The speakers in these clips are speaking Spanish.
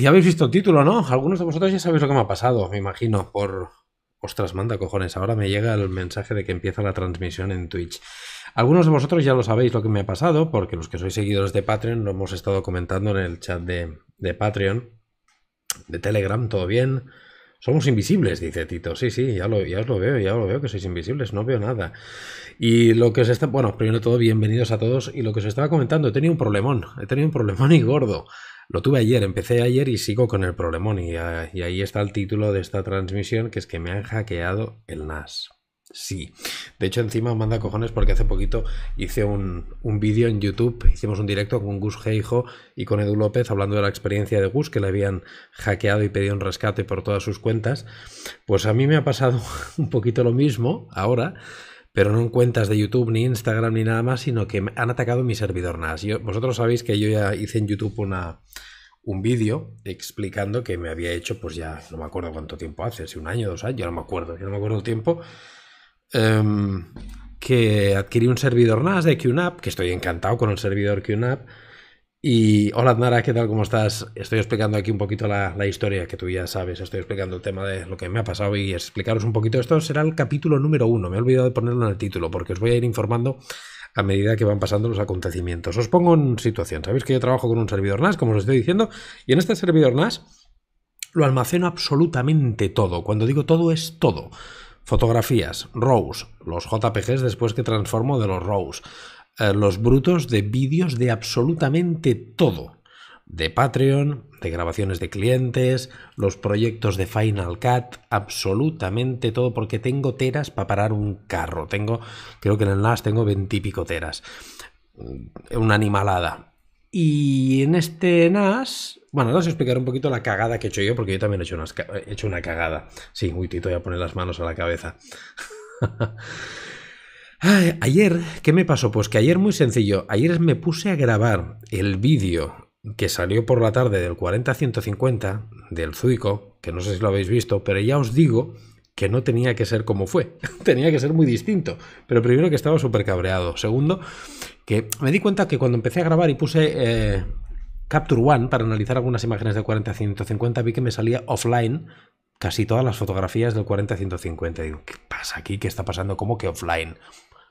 ya habéis visto el título, ¿no? Algunos de vosotros ya sabéis lo que me ha pasado, me imagino, por... Ostras, manda cojones, ahora me llega el mensaje de que empieza la transmisión en Twitch. Algunos de vosotros ya lo sabéis lo que me ha pasado, porque los que sois seguidores de Patreon lo hemos estado comentando en el chat de, Patreon, de Telegram, todo bien. Somos invisibles, dice Tito. Sí, sí, ya, lo, ya os lo veo, ya lo veo que sois invisibles, no veo nada. Y lo que os está. Bueno, primero de todo, bienvenidos a todos. Y lo que os estaba comentando, he tenido un problemón, he tenido un problemón y gordo. Lo tuve ayer, empecé ayer y sigo con el problemón. Ah, y, ahí está el título de esta transmisión, que es que me han hackeado el NAS. Sí. De hecho, encima manda cojones porque hace poquito hice un, vídeo en YouTube, hicimos un directo con Gus Geijo y con Edu López hablando de la experiencia de Gus, que le habían hackeado y pedido un rescate por todas sus cuentas. Pues a mí me ha pasado un poquito lo mismo ahora, pero no en cuentas de YouTube ni Instagram ni nada más, sino que han atacado mi servidor NAS. vosotros sabéis que yo ya hice en YouTube una, un vídeo explicando que me había hecho, pues ya no me acuerdo cuánto tiempo hace, si un año, dos años, yo no me acuerdo, ya no me acuerdo el tiempo, em, que adquirí un servidor NAS de QNAP, que estoy encantado con el servidor QNAP, y hola Nara, ¿qué tal? ¿Cómo estás? Estoy explicando aquí un poquito la, historia que tú ya sabes, estoy explicando el tema de lo que me ha pasado y explicaros un poquito. Esto será el capítulo número uno, me he olvidado de ponerlo en el título porque os voy a ir informando a medida que van pasando los acontecimientos. Os pongo en situación, sabéis que yo trabajo con un servidor NAS, como os estoy diciendo, y en este servidor NAS lo almaceno absolutamente todo. Cuando digo todo es todo. Fotografías, rows, los JPGs después que transformo de los rows. Eh, los brutos de vídeos de absolutamente todo. De Patreon, de grabaciones de clientes, los proyectos de Final Cut, absolutamente todo, porque tengo teras para parar un carro. Tengo, creo que en el NAS tengo veintipico teras. Mm, una animalada. Y en este NAS bueno, voy os explicaré un poquito la cagada que he hecho yo, porque yo también he hecho, he hecho una cagada. Sí, uy, Tito, voy a poner las manos a la cabeza. ayer, ¿qué me pasó? Pues que ayer muy sencillo, ayer me puse a grabar el vídeo que salió por la tarde del 40-150 del Zuico, que no sé si lo habéis visto, pero ya os digo que no tenía que ser como fue, tenía que ser muy distinto. Pero primero que estaba súper cabreado. Segundo, que me di cuenta que cuando empecé a grabar y puse eh, Capture One para analizar algunas imágenes del 40-150, vi que me salía offline casi todas las fotografías del 40-150. Digo, ¿qué pasa aquí? ¿Qué está pasando? ¿Cómo que offline?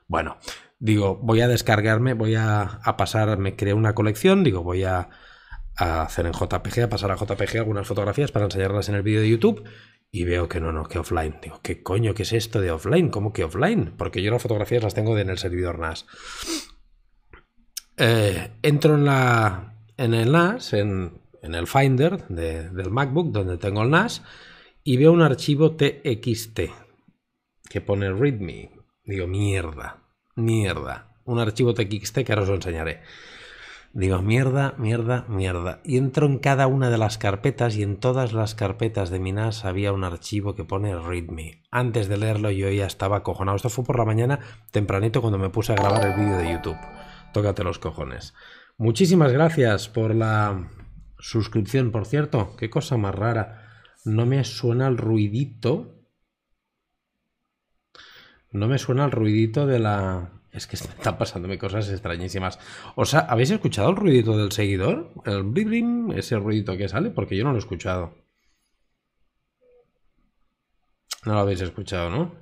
Bueno, digo, voy a descargarme, voy a, pasar, me creé una colección, digo, voy a, hacer en JPG, a pasar a JPG algunas fotografías para enseñarlas en el vídeo de YouTube. Y veo que no, no, que offline. Digo, ¿qué coño qué es esto de offline? ¿Cómo que offline? Porque yo las fotografías las tengo en el servidor NAS. Eh, entro en, la, en el NAS, en, el Finder del MacBook, donde tengo el NAS, y veo un archivo TXT que pone README. Digo, mierda, mierda. Un archivo TXT que ahora os lo enseñaré. Digo, mierda, mierda, mierda. Y entro en cada una de las carpetas y en todas las carpetas de Minas había un archivo que pone readme. Antes de leerlo yo ya estaba acojonado. Esto fue por la mañana tempranito cuando me puse a grabar el vídeo de YouTube. Tócate los cojones. Muchísimas gracias por la suscripción, por cierto. Qué cosa más rara. No me suena el ruidito no me suena el ruidito de la... Es que están pasándome cosas extrañísimas. O sea, ¿Habéis escuchado el ruidito del seguidor? El brim, ese ruidito que sale, porque yo no lo he escuchado. No lo habéis escuchado, ¿no?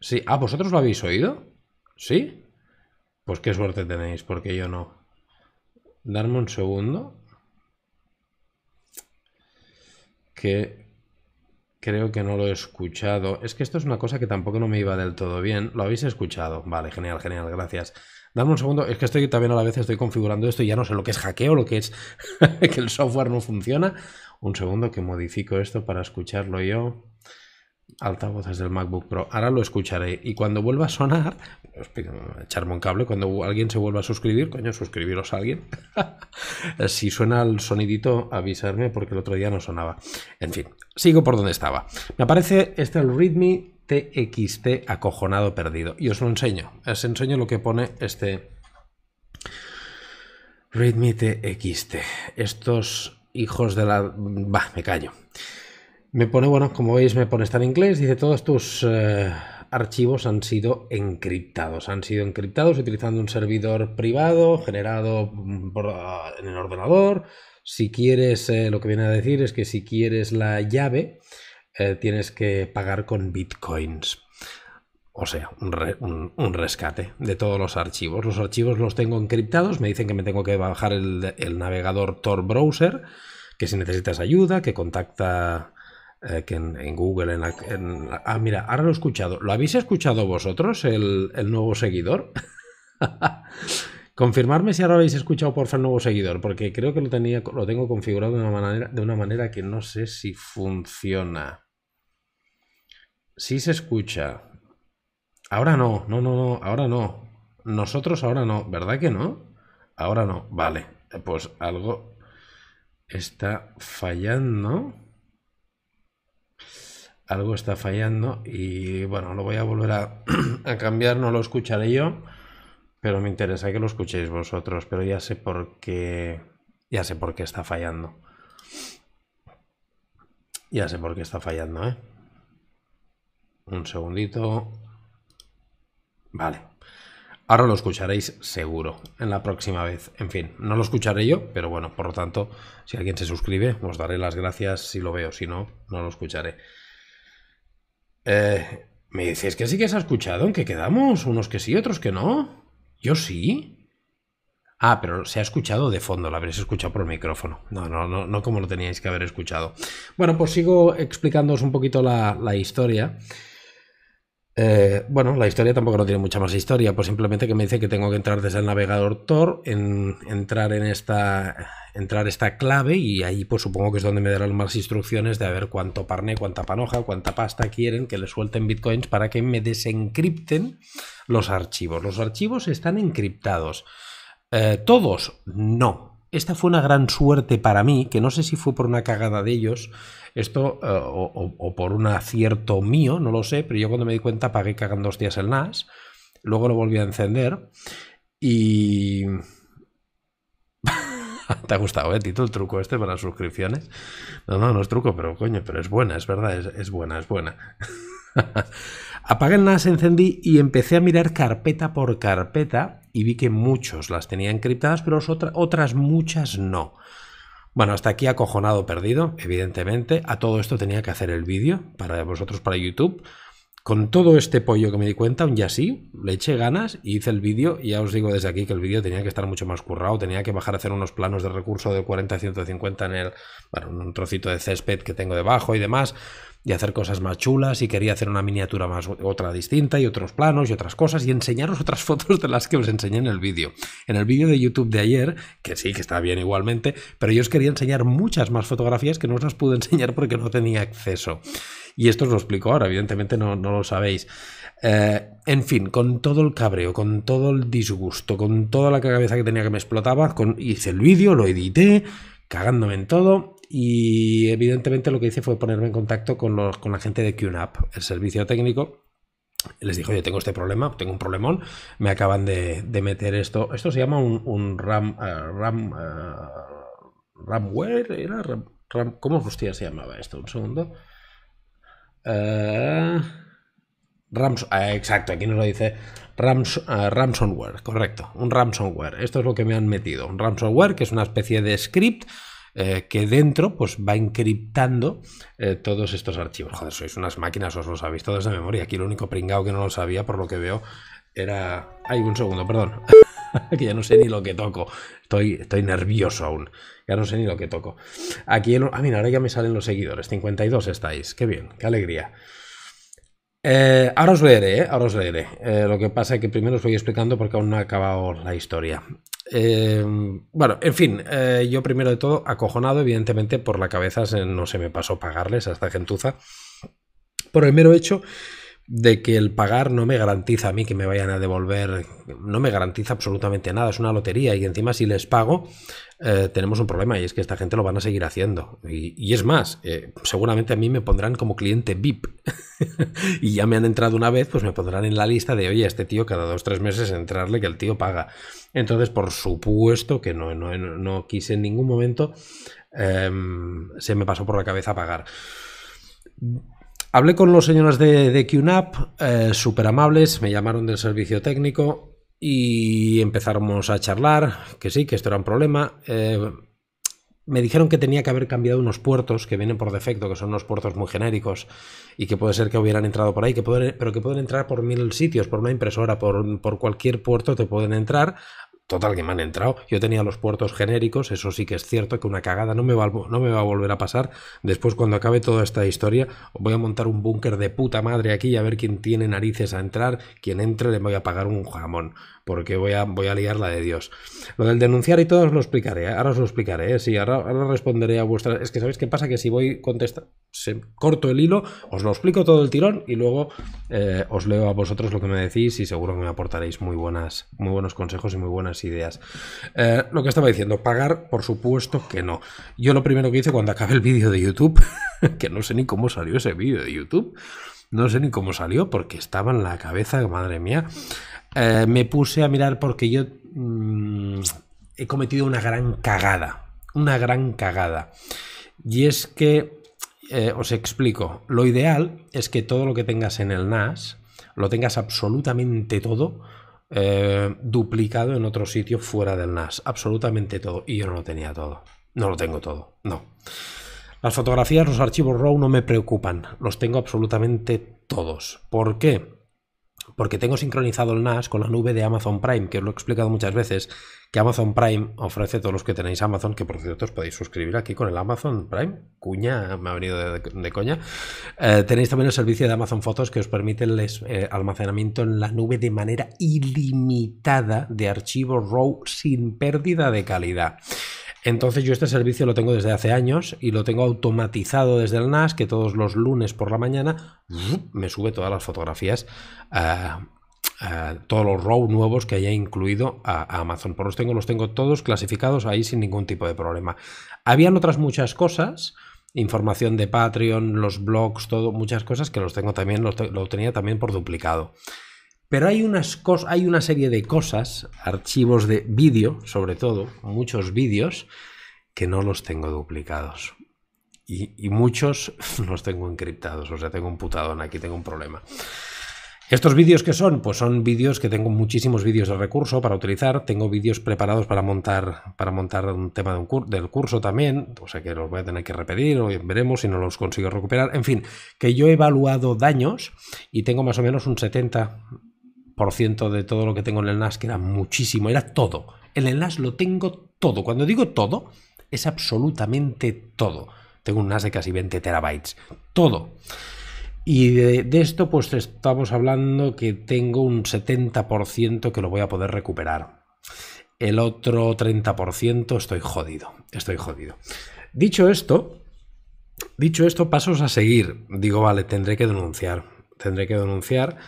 Sí. Ah, ¿vosotros lo habéis oído? ¿Sí? Pues qué suerte tenéis, porque yo no. Darme un segundo. Que Creo que no lo he escuchado. Es que esto es una cosa que tampoco no me iba del todo bien. ¿Lo habéis escuchado? Vale, genial, genial, gracias. Dame un segundo, es que estoy también a la vez estoy configurando esto y ya no sé lo que es hackeo, lo que es que el software no funciona. Un segundo que modifico esto para escucharlo yo altavoces del MacBook Pro. Ahora lo escucharé y cuando vuelva a sonar, echarme un cable, cuando alguien se vuelva a suscribir, coño, suscribiros a alguien. si suena el sonidito, avisarme porque el otro día no sonaba. En fin, sigo por donde estaba. Me aparece este el readme txt acojonado perdido y os lo enseño. Os enseño lo que pone este readme txt. Estos hijos de la... Bah, me callo. Me pone, bueno, como veis, me pone estar en inglés, dice todos tus eh, archivos han sido encriptados, han sido encriptados utilizando un servidor privado generado mm, ah, en el ordenador. Si quieres, eh, lo que viene a decir es que si quieres la llave, eh, tienes que pagar con bitcoins. O sea, un, rescate de todos los archivos. Los archivos los tengo encriptados, me dicen que me tengo que bajar el, el navegador Tor Browser, que si necesitas ayuda, que contacta eh, que en, Google, en, la, ah, mira, ahora lo he escuchado. ¿Lo habéis escuchado vosotros, el, nuevo seguidor? Confirmarme si ahora habéis escuchado, porfa, el nuevo seguidor, porque creo que lo, tenía, lo tengo configurado de una, manera, de una manera que no sé si funciona. Sí se escucha. Ahora no, no, no, no, ahora no. Nosotros ahora no, ¿verdad que no? Ahora no, vale. Pues algo está fallando algo está fallando y bueno, lo voy a volver a, cambiar, no lo escucharé yo, pero me interesa que lo escuchéis vosotros, pero ya sé por qué, ya sé por qué está fallando. Ya sé por qué está fallando, ¿eh? Un segundito. Vale. Ahora lo escucharéis seguro en la próxima vez. En fin, no lo escucharé yo, pero bueno, por lo tanto, si alguien se suscribe, os daré las gracias si lo veo, si no, no lo escucharé. Eh, ¿Me decís que sí que se ha escuchado? ¿En qué quedamos? ¿Unos que sí, otros que no? ¿Yo sí? Ah, pero se ha escuchado de fondo, lo habréis escuchado por el micrófono. No, no, no, no como lo teníais que haber escuchado. Bueno, pues sigo explicándoos un poquito la, la historia. Eh, bueno, la historia tampoco no tiene mucha más historia, pues simplemente que me dice que tengo que entrar desde el navegador Tor, entrar en esta, entrar esta clave y ahí pues supongo que es donde me darán más instrucciones de a ver cuánto parné, cuánta panoja, cuánta pasta quieren que le suelten bitcoins para que me desencripten los archivos. Los archivos están encriptados. Eh, todos, no. Esta fue una gran suerte para mí, que no sé si fue por una cagada de ellos, esto, eh, o, por un acierto mío, no lo sé, pero yo cuando me di cuenta pagué cagando días el NAS, luego lo volví a encender y... Te ha gustado, ¿eh, Tito, el truco este para las suscripciones? No, no, no es truco, pero coño, pero es buena, es verdad, es, buena, es buena. Apagué el NAS, encendí y empecé a mirar carpeta por carpeta y vi que muchos las tenía encriptadas, pero otras muchas no. Bueno, hasta aquí acojonado perdido, evidentemente. A todo esto tenía que hacer el vídeo para vosotros, para YouTube. Con todo este pollo que me di cuenta, ya sí, le eché ganas y hice el vídeo. Y ya os digo desde aquí que el vídeo tenía que estar mucho más currado, tenía que bajar a hacer unos planos de recurso de 40 150 en el, bueno, un trocito de césped que tengo debajo y demás y hacer cosas más chulas y quería hacer una miniatura más otra distinta y otros planos y otras cosas y enseñaros otras fotos de las que os enseñé en el vídeo. En el vídeo de YouTube de ayer, que sí, que está bien igualmente, pero yo os quería enseñar muchas más fotografías que no os las pude enseñar porque no tenía acceso. Y esto os lo explico ahora, evidentemente no, lo sabéis. Eh, en fin, con todo el cabreo, con todo el disgusto, con toda la cabeza que tenía que me explotaba, con, hice el vídeo, lo edité, cagándome en todo, y evidentemente lo que hice fue ponerme en contacto con, con la gente de QNAP, el servicio técnico. Les dijo, yo tengo este problema, tengo un problemón, me acaban de, meter esto. Esto se llama un, eh, eh, RAM, RAM, RAMware, ¿era? ¿Cómo hostia se llamaba esto? Un segundo. Eh, exacto, aquí nos lo dice ram Ramsonware, correcto, un Ramsonware. Esto es lo que me han metido, un Ramsonware que es una especie de script eh, que dentro pues, va encriptando eh, todos estos archivos. Joder, sois unas máquinas, os lo sabéis todos de memoria. Aquí el único pringao que no lo sabía, por lo que veo, era... Ay, un segundo, perdón. que ya no sé ni lo que toco. Estoy, estoy nervioso aún. Ya no sé ni lo que toco. Aquí... Ah, mira, ahora ya me salen los seguidores. 52 estáis. Qué bien, qué alegría. Eh, ahora os leeré, eh, ahora os leeré. lo que pasa es que primero os voy explicando porque aún no ha acabado la historia. Em, bueno, en fin, eh, yo primero de todo, acojonado, evidentemente, por la cabeza no se me pasó pagarles a esta gentuza. Por el mero hecho de que el pagar no me garantiza a mí que me vayan a devolver, no me garantiza absolutamente nada, es una lotería y encima si les pago, eh, tenemos un problema y es que esta gente lo van a seguir haciendo. Y, es más, eh, seguramente a mí me pondrán como cliente VIP. y ya me han entrado una vez, pues me pondrán en la lista de, oye, a este tío cada dos o tres meses entrarle que el tío paga. Entonces, por supuesto que no, quise en ningún momento, em, se me pasó por la cabeza pagar. Hablé con los señores de, de QNAP, eh, súper amables, me llamaron del servicio técnico, y empezamos a charlar, que sí, que esto era un problema. Eh, me dijeron que tenía que haber cambiado unos puertos que vienen por defecto, que son unos puertos muy genéricos y que puede ser que hubieran entrado por ahí, que pero que pueden entrar por mil sitios, por una impresora, por, cualquier puerto te pueden entrar. Total, que me han entrado. Yo tenía los puertos genéricos, eso sí que es cierto, que una cagada no me, va, no me va a volver a pasar. Después, cuando acabe toda esta historia, voy a montar un búnker de puta madre aquí y a ver quién tiene narices a entrar. Quien entre le voy a pagar un jamón porque voy a, voy a liar la de Dios. Lo del denunciar y todo os lo explicaré, ¿eh? ahora os lo explicaré, ¿eh? sí, ahora, ahora, responderé a vuestras... Es que sabéis qué pasa, que si voy contestar, corto el hilo, os lo explico todo el tirón y luego eh, os leo a vosotros lo que me decís y seguro que me aportaréis muy, buenas, muy buenos consejos y muy buenas ideas. Eh, lo que estaba diciendo, pagar, por supuesto que no. Yo lo primero que hice cuando acabé el vídeo de YouTube, que no sé ni cómo salió ese vídeo de YouTube, no sé ni cómo salió porque estaba en la cabeza, madre mía, eh, me puse a mirar porque yo mm, he cometido una gran cagada. Una gran cagada. Y es que, eh, os explico, lo ideal es que todo lo que tengas en el NAS, lo tengas absolutamente todo eh, duplicado en otro sitio fuera del NAS. Absolutamente todo. Y yo no lo tenía todo. No lo tengo todo. No. Las fotografías, los archivos RAW no me preocupan. Los tengo absolutamente todos. ¿Por qué? porque tengo sincronizado el NAS con la nube de Amazon Prime, que os lo he explicado muchas veces, que Amazon Prime ofrece todos los que tenéis Amazon, que por cierto os podéis suscribir aquí con el Amazon Prime, cuña, me ha venido de, coña. Eh, tenéis también el servicio de Amazon Fotos que os permite el eh, almacenamiento en la nube de manera ilimitada de archivos RAW sin pérdida de calidad. Entonces yo este servicio lo tengo desde hace años y lo tengo automatizado desde el NAS, que todos los lunes por la mañana me sube todas las fotografías, todos los RAW nuevos que haya incluido a, Amazon. Por los tengo, los tengo todos clasificados ahí sin ningún tipo de problema. Habían otras muchas cosas. Información de Patreon, los blogs, todo, muchas cosas que los tengo también, lo tenía también por duplicado. Pero hay, unas cosas, hay una serie de cosas, archivos de vídeo, sobre todo, muchos vídeos, que no los tengo duplicados. Y, muchos los tengo encriptados, o sea, tengo un putadón, aquí tengo un problema. Estos vídeos que son, pues son vídeos que tengo muchísimos vídeos de recurso para utilizar, tengo vídeos preparados para montar para montar un tema de un del curso también, o sea que los voy a tener que repetir o veremos si no los consigo recuperar. En fin, que yo he evaluado daños y tengo más o menos un 70 de todo lo que tengo en el NAS, que era muchísimo, era todo. el NAS lo tengo todo. Cuando digo todo, es absolutamente todo. Tengo un NAS de casi 20 terabytes. Todo. Y de, esto pues estamos hablando que tengo un 70% que lo voy a poder recuperar. El otro 30% estoy jodido. Estoy jodido. Dicho esto, dicho esto, pasos a seguir. Digo, vale, tendré que denunciar. Tendré que denunciar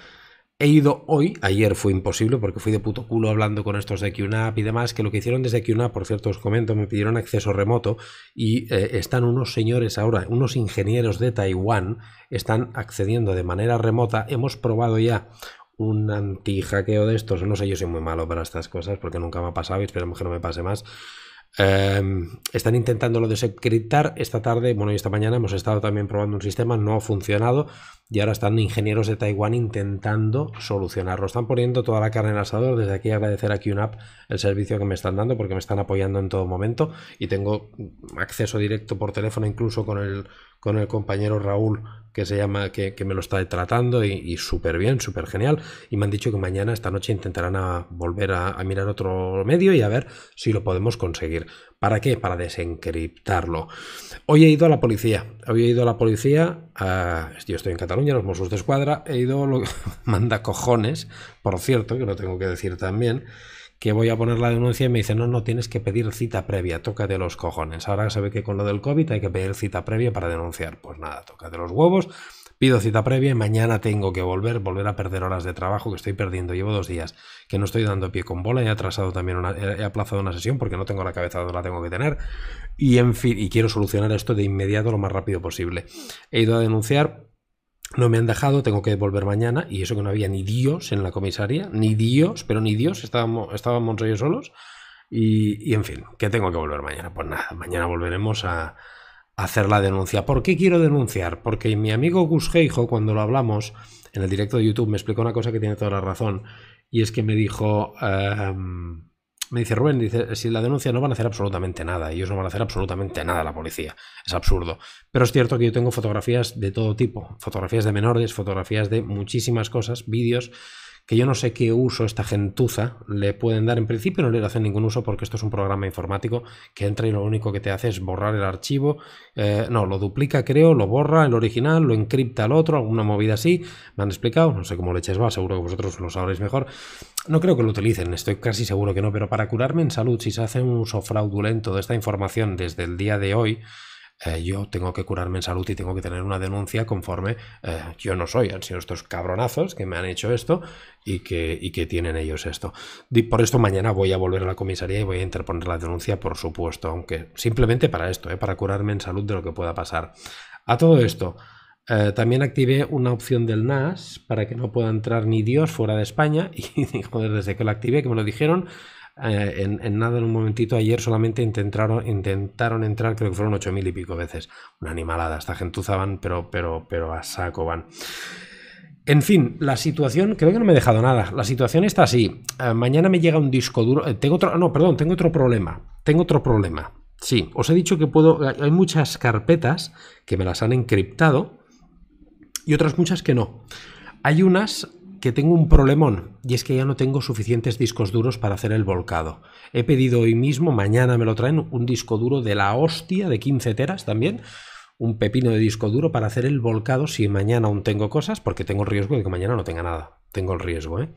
He ido hoy, ayer fue imposible porque fui de puto culo hablando con estos de QNAP y demás, que lo que hicieron desde QNAP, por cierto, os comento, me pidieron acceso remoto y eh, están unos señores ahora, unos ingenieros de Taiwán, están accediendo de manera remota. Hemos probado ya un anti de estos, no sé, yo soy muy malo para estas cosas porque nunca me ha pasado y esperemos que no me pase más. Em, están intentando lo de Esta tarde, bueno, y esta mañana hemos estado también probando un sistema, no ha funcionado y ahora están ingenieros de Taiwán intentando solucionarlo. Están poniendo toda la carne en asador. Desde aquí agradecer a QNAP el servicio que me están dando porque me están apoyando en todo momento y tengo acceso directo por teléfono incluso con el, con el compañero Raúl que se llama que, me lo está tratando y, súper bien, súper genial. Y me han dicho que mañana, esta noche, intentarán volver a, a mirar otro medio y a ver si lo podemos conseguir. ¿Para qué? Para desencriptarlo. Hoy he ido a la policía. Hoy he ido a la policía yo estoy en Cataluña, los Mossos de Escuadra, he ido, lo, manda cojones, por cierto, que lo tengo que decir también, que voy a poner la denuncia y me dice no, no, tienes que pedir cita previa, toca de los cojones. Ahora se ve que con lo del COVID hay que pedir cita previa para denunciar. Pues nada, toca de los huevos, Pido cita previa mañana tengo que volver, volver a perder horas de trabajo que estoy perdiendo. Llevo dos días que no estoy dando pie con bola. He atrasado también una, he aplazado una sesión porque no tengo la cabeza donde la tengo que tener. Y en fin, y quiero solucionar esto de inmediato lo más rápido posible. He ido a denunciar no me han dejado, tengo que volver mañana, y eso que no había ni Dios en la comisaría, ni Dios, pero ni Dios, estábamos, estábamos yo solos, y, y en fin, que tengo que volver mañana. Pues nada, mañana volveremos a, hacer la denuncia. ¿Por qué quiero denunciar? Porque mi amigo Gus Heijo, cuando lo hablamos en el directo de YouTube, me explicó una cosa que tiene toda la razón. Y es que me dijo, em, me dice Rubén, dice, si la denuncia no van a hacer absolutamente nada. Ellos no van a hacer absolutamente nada la policía. Es absurdo. Pero es cierto que yo tengo fotografías de todo tipo. Fotografías de menores, fotografías de muchísimas cosas, vídeos que yo no sé qué uso esta gentuza le pueden dar. En principio no le hacen ningún uso porque esto es un programa informático que entra y lo único que te hace es borrar el archivo. Eh, no, lo duplica creo, lo borra el original, lo encripta al otro, alguna movida así. Me han explicado, no sé cómo leches va, seguro que vosotros lo sabréis mejor. No creo que lo utilicen, estoy casi seguro que no, pero para curarme en salud, si se hace un uso fraudulento de esta información desde el día de hoy, eh, yo tengo que curarme en salud y tengo que tener una denuncia conforme eh, yo no soy, han sido estos cabronazos que me han hecho esto y que, que tienen ellos esto. por esto mañana voy a volver a la comisaría y voy a interponer la denuncia, por supuesto, aunque simplemente para esto, eh, para curarme en salud de lo que pueda pasar. A todo esto, eh, también activé una opción del NAS para que no pueda entrar ni Dios fuera de España y joder, desde que la activé, que me lo dijeron, eh, en, nada, en un momentito, ayer solamente intentaron, intentaron entrar, creo que fueron ocho mil y pico veces. Una animalada, esta gentuza van, pero, pero, pero a saco van. En fin, la situación, creo que no me he dejado nada. La situación está así. Eh, mañana me llega un disco duro. Eh, tengo otro, ah, no, perdón, tengo otro problema. Tengo otro problema. Sí, os he dicho que puedo. Hay muchas carpetas que me las han encriptado y otras muchas que no. Hay unas que tengo un problemón y es que ya no tengo suficientes discos duros para hacer el volcado. He pedido hoy mismo, mañana me lo traen, un disco duro de la hostia de 15 teras también, un pepino de disco duro para hacer el volcado si mañana aún tengo cosas, porque tengo el riesgo de que mañana no tenga nada. Tengo el riesgo, ¿eh?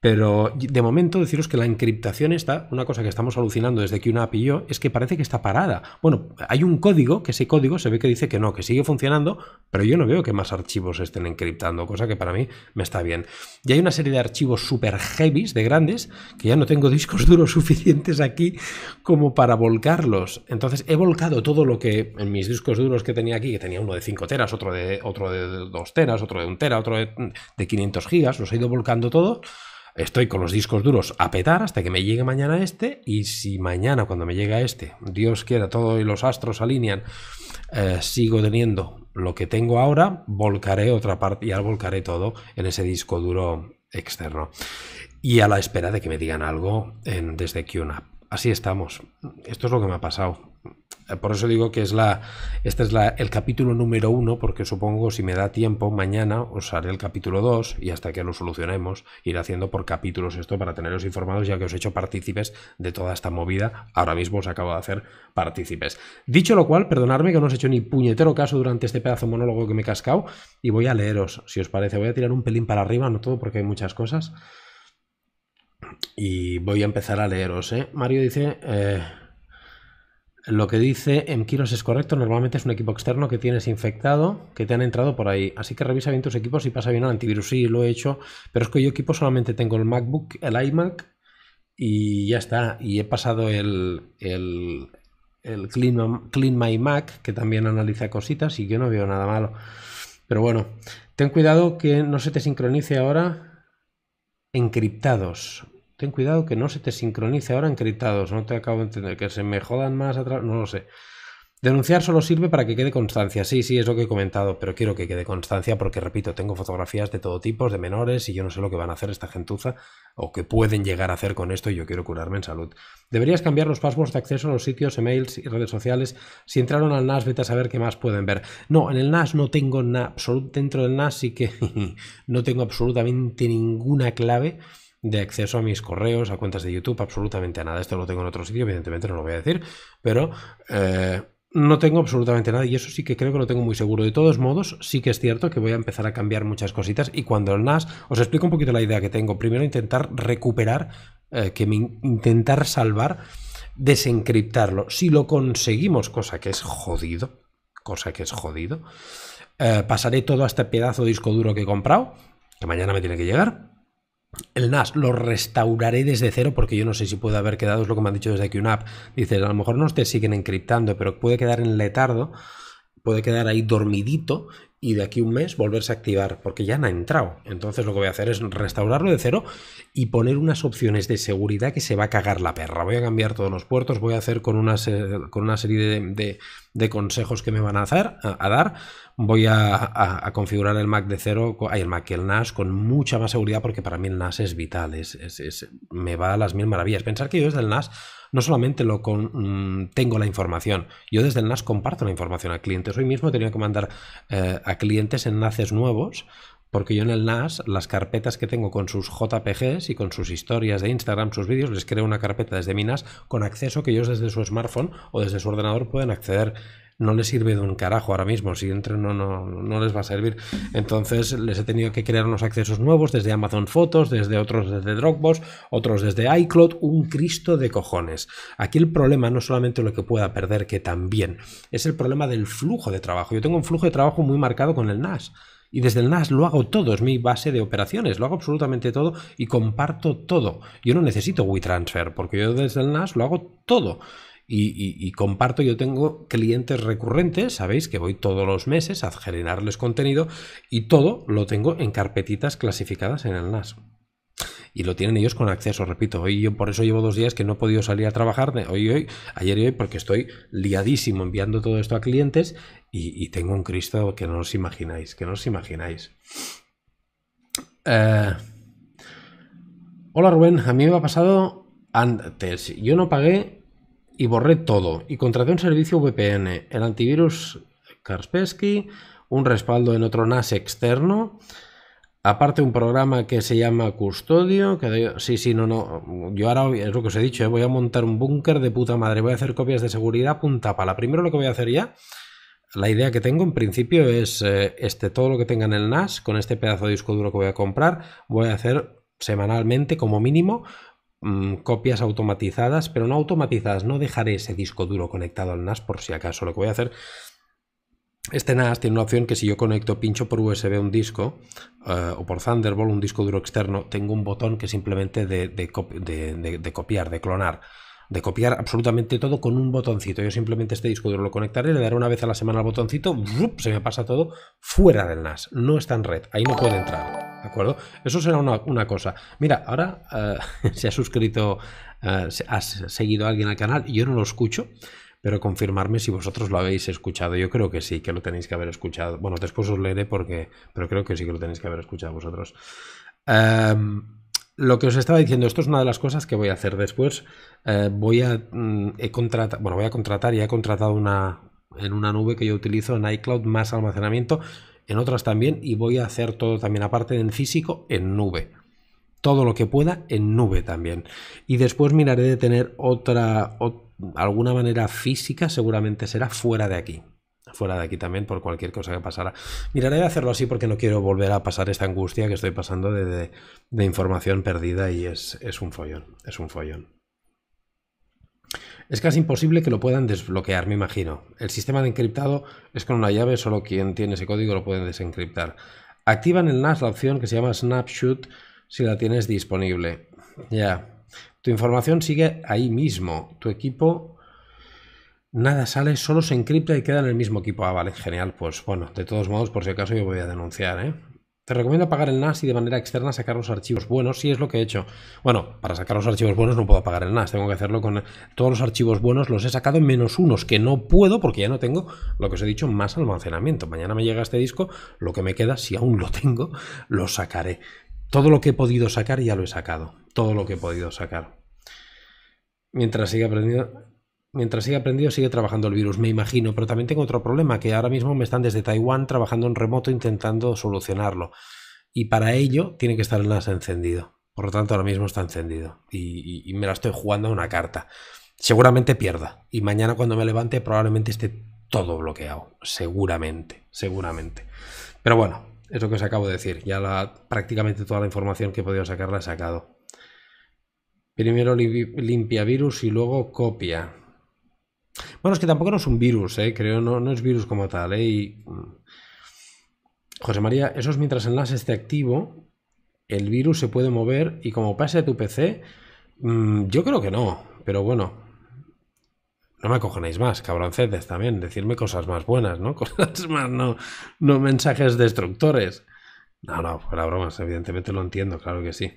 Pero de momento deciros que la encriptación está, una cosa que estamos alucinando desde que una API yo, es que parece que está parada. Bueno, hay un código, que ese código se ve que dice que no, que sigue funcionando, pero yo no veo que más archivos estén encriptando, cosa que para mí me está bien. Y hay una serie de archivos super heavy, de grandes, que ya no tengo discos duros suficientes aquí como para volcarlos. Entonces he volcado todo lo que en mis discos duros que tenía aquí, que tenía uno de 5 teras, otro de, otro de 2 teras, otro de 1 tera, otro de, mm, de 500 gigas, los he ido volcando todos Estoy con los discos duros a petar hasta que me llegue mañana este y si mañana cuando me llega este, Dios quiera, todos los astros alinean, eh, sigo teniendo lo que tengo ahora, volcaré otra parte y ahora volcaré todo en ese disco duro externo. Y a la espera de que me digan algo desde QNAP. Así estamos. Esto es lo que me ha pasado. Por eso digo que es la, este es el capítulo número uno, porque supongo si me da tiempo, mañana os haré el capítulo dos, y hasta que lo solucionemos, ir haciendo por capítulos esto para teneros informados, ya que os he hecho partícipes de toda esta movida. Ahora mismo os acabo de hacer partícipes. Dicho lo cual, perdonadme que no os he hecho ni puñetero caso durante este pedazo monólogo que me he cascado y voy a leeros, si os parece. Voy a tirar un pelín para arriba, no todo porque hay muchas cosas. Y voy a empezar a leeros. ¿eh? Mario dice. Eh, lo que dice en Mkiros es correcto. Normalmente es un equipo externo que tienes infectado, que te han entrado por ahí. Así que revisa bien tus equipos y pasa bien al antivirus. Sí, lo he hecho, pero es que yo equipo solamente tengo el MacBook, el iMac y ya está. Y he pasado el, el, el Clean, Clean My Mac, que también analiza cositas y yo no veo nada malo. Pero bueno, ten cuidado que no se te sincronice ahora encriptados ten cuidado que no se te sincronice ahora encriptados, no te acabo de entender, que se me jodan más atrás, no lo sé. Denunciar solo sirve para que quede constancia, sí, sí, es lo que he comentado, pero quiero que quede constancia porque, repito, tengo fotografías de todo tipo, de menores, y yo no sé lo que van a hacer esta gentuza o que pueden llegar a hacer con esto y yo quiero curarme en salud. Deberías cambiar los passwords de acceso a los sitios, emails y redes sociales. Si entraron al NAS, vete a saber qué más pueden ver. No, en el NAS no tengo nada, dentro del NAS sí que no tengo absolutamente ninguna clave de acceso a mis correos, a cuentas de YouTube, absolutamente a nada. Esto lo tengo en otro sitio, evidentemente no lo voy a decir, pero eh, no tengo absolutamente nada y eso sí que creo que lo tengo muy seguro. De todos modos, sí que es cierto que voy a empezar a cambiar muchas cositas y cuando el NAS, os explico un poquito la idea que tengo. Primero intentar recuperar, eh, que intentar salvar, desencriptarlo. Si lo conseguimos, cosa que es jodido, cosa que es jodido, eh, pasaré todo a este pedazo de disco duro que he comprado, que mañana me tiene que llegar el NAS lo restauraré desde cero porque yo no sé si puede haber quedado, es lo que me han dicho desde QNAP. Dices, a lo mejor no te siguen encriptando, pero puede quedar en letardo puede quedar ahí dormidito y de aquí un mes volverse a activar porque ya no ha entrado. Entonces lo que voy a hacer es restaurarlo de cero y poner unas opciones de seguridad que se va a cagar la perra. Voy a cambiar todos los puertos, voy a hacer con una, eh, con una serie de, consejos que me van a, hacer, a, dar. Voy a, configurar el Mac de cero, el Mac y el NAS con mucha más seguridad porque para mí el NAS es vital, es, es, me va a las mil maravillas. Pensar que yo desde el NAS no solamente lo mm, tengo la información, yo desde el NAS comparto la información a clientes. Hoy mismo he tenido que mandar eh, a clientes enlaces nuevos porque yo en el NAS, las carpetas que tengo con sus JPGs y con sus historias de Instagram, sus vídeos, les creo una carpeta desde mi NAS con acceso que ellos desde su smartphone o desde su ordenador pueden acceder no les sirve de un carajo ahora mismo. Si entran, no, no, no les va a servir. Entonces, les he tenido que crear unos accesos nuevos desde Amazon Fotos, desde otros desde Dropbox, otros desde iCloud. Un Cristo de cojones. Aquí el problema no solamente lo que pueda perder, que también, es el problema del flujo de trabajo. Yo tengo un flujo de trabajo muy marcado con el NAS. Y desde el NAS lo hago todo, es mi base de operaciones, lo hago absolutamente todo y comparto todo. Yo no necesito WeTransfer porque yo desde el NAS lo hago todo. Y, comparto, yo tengo clientes recurrentes, sabéis que voy todos los meses a generarles contenido y todo lo tengo en carpetitas clasificadas en el NAS. Y lo tienen ellos con acceso, repito, hoy yo por eso llevo dos días que no he podido salir a trabajar, hoy, hoy, ayer y hoy, porque estoy liadísimo enviando todo esto a clientes y, tengo un Cristo que no os imagináis, que no os imagináis. Eh, hola Rubén, a mí me ha pasado antes, yo no pagué y borré todo y contraté un servicio VPN, el antivirus Kaspersky, un respaldo en otro NAS externo, aparte un programa que se llama Custodio, que sí, sí, no, no, yo ahora es lo que os he dicho, eh, voy a montar un búnker de puta madre, voy a hacer copias de seguridad punta la Primero lo que voy a hacer ya, la idea que tengo en principio es eh, este, todo lo que tenga en el NAS, con este pedazo de disco duro que voy a comprar, voy a hacer semanalmente como mínimo Mm, copias automatizadas, pero no automatizadas. No dejaré ese disco duro conectado al NAS por si acaso. Lo que voy a hacer este NAS tiene una opción que si yo conecto, pincho por USB un disco eh, o por Thunderbolt un disco duro externo, tengo un botón que simplemente de copiar, de clonar de copiar absolutamente todo con un botoncito. Yo simplemente este disco duro lo conectaré, le daré una vez a la semana al botoncito, se me pasa todo fuera del NAS. No está en red, ahí no puede entrar. ¿De acuerdo? Eso será una, cosa. Mira, ahora eh, se ha suscrito, eh, ha seguido alguien al canal, yo no lo escucho pero confirmarme si vosotros lo habéis escuchado. Yo creo que sí, que lo tenéis que haber escuchado. Bueno, después os leeré porque, pero creo que sí que lo tenéis que haber escuchado vosotros. Em, lo que os estaba diciendo, esto es una de las cosas que voy a hacer después. Eh, voy a mm, contratar, bueno, voy a contratar y he contratado una en una nube que yo utilizo en iCloud más almacenamiento, en otras también y voy a hacer todo también aparte en físico en nube. Todo lo que pueda en nube también. Y después miraré de tener otra alguna manera física, seguramente será fuera de aquí fuera de aquí también por cualquier cosa que pasara. Miraré de hacerlo así porque no quiero volver a pasar esta angustia que estoy pasando de, información perdida y es, un follón, es un follón. Es casi imposible que lo puedan desbloquear, me imagino. El sistema de encriptado es con una llave, solo quien tiene ese código lo puede desencriptar. Activan el NAS la opción que se llama Snapshot si la tienes disponible. Ya. Tu información sigue ahí mismo. Tu equipo Nada sale, solo se encripta y queda en el mismo equipo. Ah, vale, genial. Pues bueno, de todos modos, por si acaso yo voy a denunciar, ¿eh? Te recomiendo apagar el NAS y de manera externa sacar los archivos buenos, si es lo que he hecho. Bueno, para sacar los archivos buenos no puedo apagar el NAS, tengo que hacerlo con... Todos los archivos buenos los he sacado menos unos, que no puedo porque ya no tengo, lo que os he dicho, más almacenamiento. Mañana me llega este disco, lo que me queda, si aún lo tengo, lo sacaré. Todo lo que he podido sacar ya lo he sacado, todo lo que he podido sacar. Mientras siga aprendiendo mientras siga aprendido sigue trabajando el virus, me imagino, pero también tengo otro problema, que ahora mismo me están desde Taiwán trabajando en remoto intentando solucionarlo. Y para ello tiene que estar el NAS encendido. Por lo tanto, ahora mismo está encendido. Y, me la estoy jugando a una carta. Seguramente pierda. Y mañana cuando me levante probablemente esté todo bloqueado. Seguramente, seguramente. Pero bueno, es lo que os acabo de decir. Ya prácticamente toda la información que he podido sacar la he sacado. Primero limpia virus y luego copia. Bueno, es que tampoco no es un virus, eh, creo, no, no es virus como tal. Eh, y... Mm, José María, eso es mientras el NAS esté activo, el virus se puede mover y como pase a tu PC, mm, yo creo que no, pero bueno. No me acojonéis más, cabroncetes también, decirme cosas más buenas, ¿no? Cosas más, no, no mensajes destructores. No, no, la bromas, evidentemente lo entiendo, claro que sí.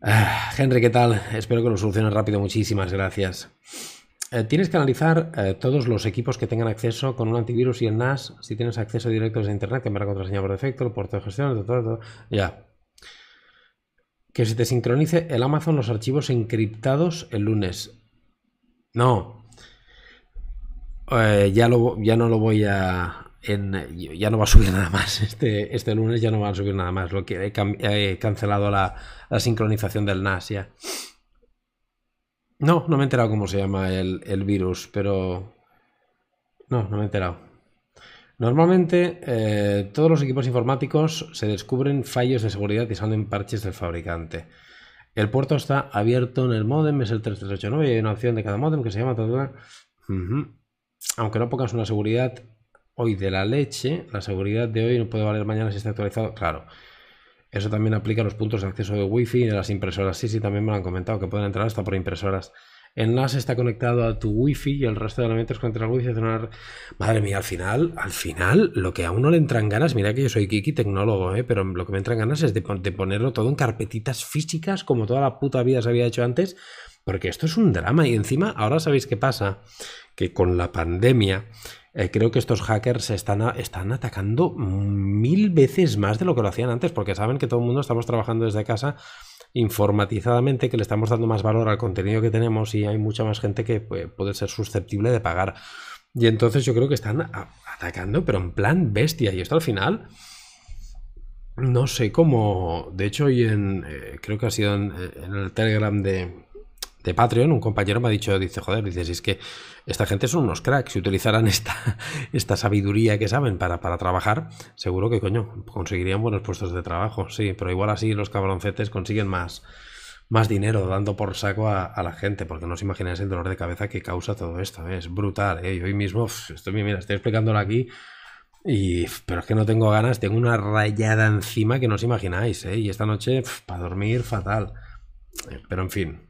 Ah, Henry, ¿qué tal? Espero que lo soluciones rápido. Muchísimas gracias. Eh, tienes que analizar eh, todos los equipos que tengan acceso con un antivirus y el NAS. Si tienes acceso directo desde internet, cambiar la contraseña por defecto, el puerto de gestión, todo, todo, ya. Que se te sincronice el Amazon los archivos encriptados el lunes. No. Eh, ya no lo voy a, ya no va a subir nada más. Este, este lunes ya no va a subir nada más. Lo que he, cancelado la, sincronización del NAS No, no me he enterado cómo se llama el, virus, pero. No, no me he enterado. Normalmente eh, todos los equipos informáticos se descubren fallos de seguridad y salen parches del fabricante. El puerto está abierto en el modem, es el 3389 y hay una opción de cada modem que se llama... Aunque no pongas una seguridad, hoy de la leche, la seguridad de hoy no puede valer mañana si está actualizado. Claro, eso también aplica a los puntos de acceso de Wi-Fi y de las impresoras. Sí, sí, también me lo han comentado, que pueden entrar hasta por impresoras. El NAS está conectado a tu Wi-Fi y el resto de elementos contra el Wi-Fi. Madre mía, al final, al final, lo que a uno le entran ganas, mira que yo soy Kiki, tecnólogo, eh, pero lo que me entran ganas es de ponerlo todo en carpetitas físicas, como toda la puta vida se había hecho antes, porque esto es un drama. Y encima, ahora sabéis qué pasa, que con la pandemia eh, creo que estos hackers están, están atacando mil veces más de lo que lo hacían antes, porque saben que todo el mundo estamos trabajando desde casa informatizadamente, que le estamos dando más valor al contenido que tenemos y hay mucha más gente que puede ser susceptible de pagar. Y entonces yo creo que están atacando, pero en plan bestia. Y esto al final... No sé cómo. De hecho, hoy en. Eh, creo que ha sido en el Telegram de, de Patreon, un compañero me ha dicho, dice, joder, dice, si es que esta gente son unos cracks, si utilizaran esta, esta sabiduría que saben para, para trabajar, seguro que, coño, conseguirían buenos puestos de trabajo, sí, pero igual así los cabroncetes consiguen más, más dinero dando por saco a, la gente, porque no os imagináis el dolor de cabeza que causa todo esto, ¿eh? es brutal. ¿eh? hoy mismo, estoy, mira, estoy explicándolo aquí, y, pero es que no tengo ganas, tengo una rayada encima que no os imagináis, ¿eh? y esta noche, para dormir, fatal. Pero en fin,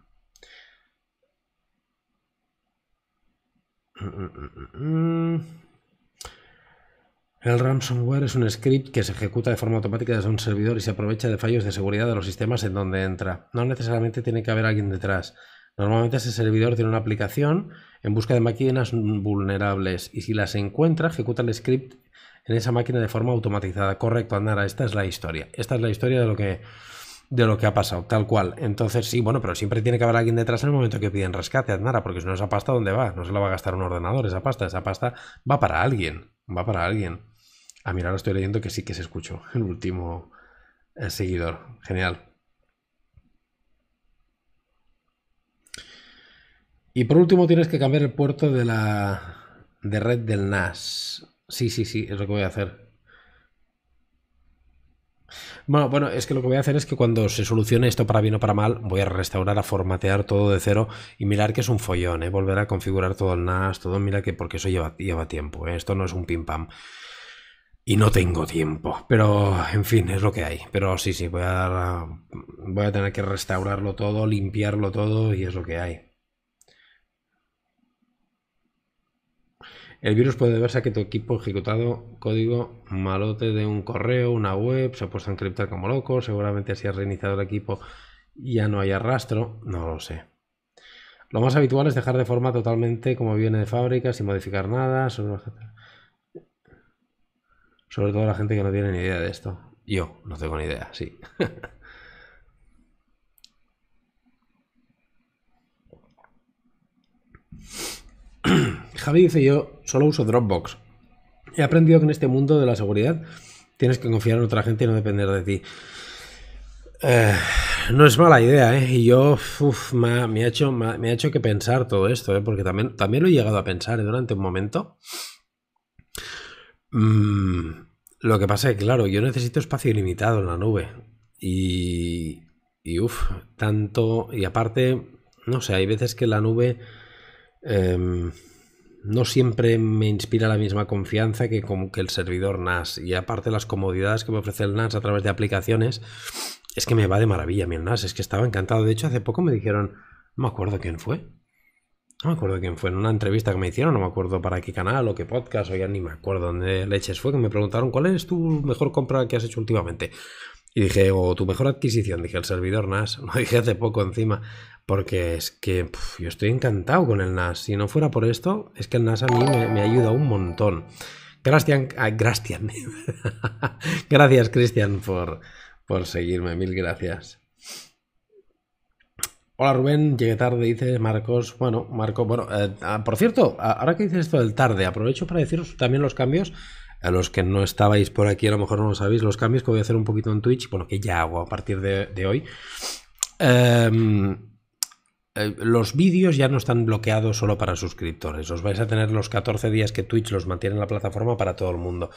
El ransomware es un script que se ejecuta de forma automática desde un servidor y se aprovecha de fallos de seguridad de los sistemas en donde entra. No necesariamente tiene que haber alguien detrás. Normalmente ese servidor tiene una aplicación en busca de máquinas vulnerables y si las encuentra, ejecuta el script en esa máquina de forma automatizada. Correcto, Andara, esta es la historia. Esta es la historia de lo que de lo que ha pasado, tal cual. Entonces, sí, bueno, pero siempre tiene que haber alguien detrás en el momento que piden rescate, Aznara, porque si no, esa pasta, ¿dónde va? No se la va a gastar un ordenador, esa pasta, esa pasta va para alguien, va para alguien. a mirar lo estoy leyendo que sí que se escuchó el último eh, seguidor. Genial. Y por último tienes que cambiar el puerto de la de red del NAS. Sí, sí, sí, es lo que voy a hacer. Bueno, bueno, es que lo que voy a hacer es que cuando se solucione esto para bien o para mal, voy a restaurar, a formatear todo de cero y mirar que es un follón, ¿eh? volver a configurar todo el NAS, todo, mira que porque eso lleva, tiempo, ¿eh? esto no es un pim pam. Y no tengo tiempo, pero en fin, es lo que hay. Pero sí, sí, voy a, voy a tener que restaurarlo todo, limpiarlo todo y es lo que hay. El virus puede deberse a que tu equipo ha ejecutado código malote de un correo, una web, se ha puesto a encriptar como loco, seguramente si has reiniciado el equipo ya no hay arrastro, no lo sé. Lo más habitual es dejar de forma totalmente como viene de fábrica, sin modificar nada, sobre todo la gente que no tiene ni idea de esto. Yo no tengo ni idea, sí. dice yo solo uso Dropbox. He aprendido que en este mundo de la seguridad tienes que confiar en otra gente y no depender de ti. Eh, no es mala idea, ¿eh? Y yo uff, me, ha, hecho, me, ha, hecho, que pensar todo esto, ¿eh? Porque también, también lo he llegado a pensar ¿eh? durante un momento. Mm, lo que pasa es que, claro, yo necesito espacio ilimitado en la nube. Y, y uff, tanto... Y aparte, no sé, hay veces que la nube... Em, no siempre me inspira la misma confianza que, que el servidor NAS. Y aparte las comodidades que me ofrece el NAS a través de aplicaciones, es que me va de maravilla mi NAS, es que estaba encantado. De hecho, hace poco me dijeron, no me acuerdo quién fue. No me acuerdo quién fue, en una entrevista que me hicieron, no me acuerdo para qué canal o qué podcast, o ya ni me acuerdo dónde leches fue, que me preguntaron cuál es tu mejor compra que has hecho últimamente. Y dije, o tu mejor adquisición, dije el servidor NAS, lo dije hace poco encima. Porque es que yo estoy encantado con el NAS. Si no fuera por esto, es que el NAS a mí me, ayuda un montón. Gracias, gracias. Cristian, por, por seguirme. Mil gracias. Hola Rubén, llegué tarde, dice Marcos. Bueno, Marco, bueno, eh, ah, por cierto, ahora que dices esto del tarde, aprovecho para deciros también los cambios. A los que no estabais por aquí, a lo mejor no lo sabéis, los cambios que voy a hacer un poquito en Twitch, bueno, que ya hago a partir de, hoy. Em, eh, los vídeos ya no están bloqueados solo para suscriptores. Os vais a tener los 14 días que Twitch los mantiene en la plataforma para todo el mundo.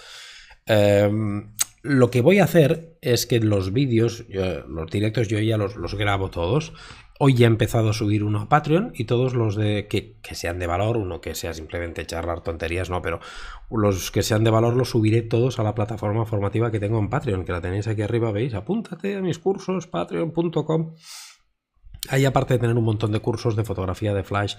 Em, lo que voy a hacer es que los vídeos, los directos, yo ya los, grabo todos. Hoy ya he empezado a subir uno a Patreon y todos los de que, que, sean de valor, uno que sea simplemente charlar tonterías, no, pero los que sean de valor los subiré todos a la plataforma formativa que tengo en Patreon, que la tenéis aquí arriba, veis, apúntate a mis cursos, patreon.com Ahí aparte de tener un montón de cursos de fotografía, de flash,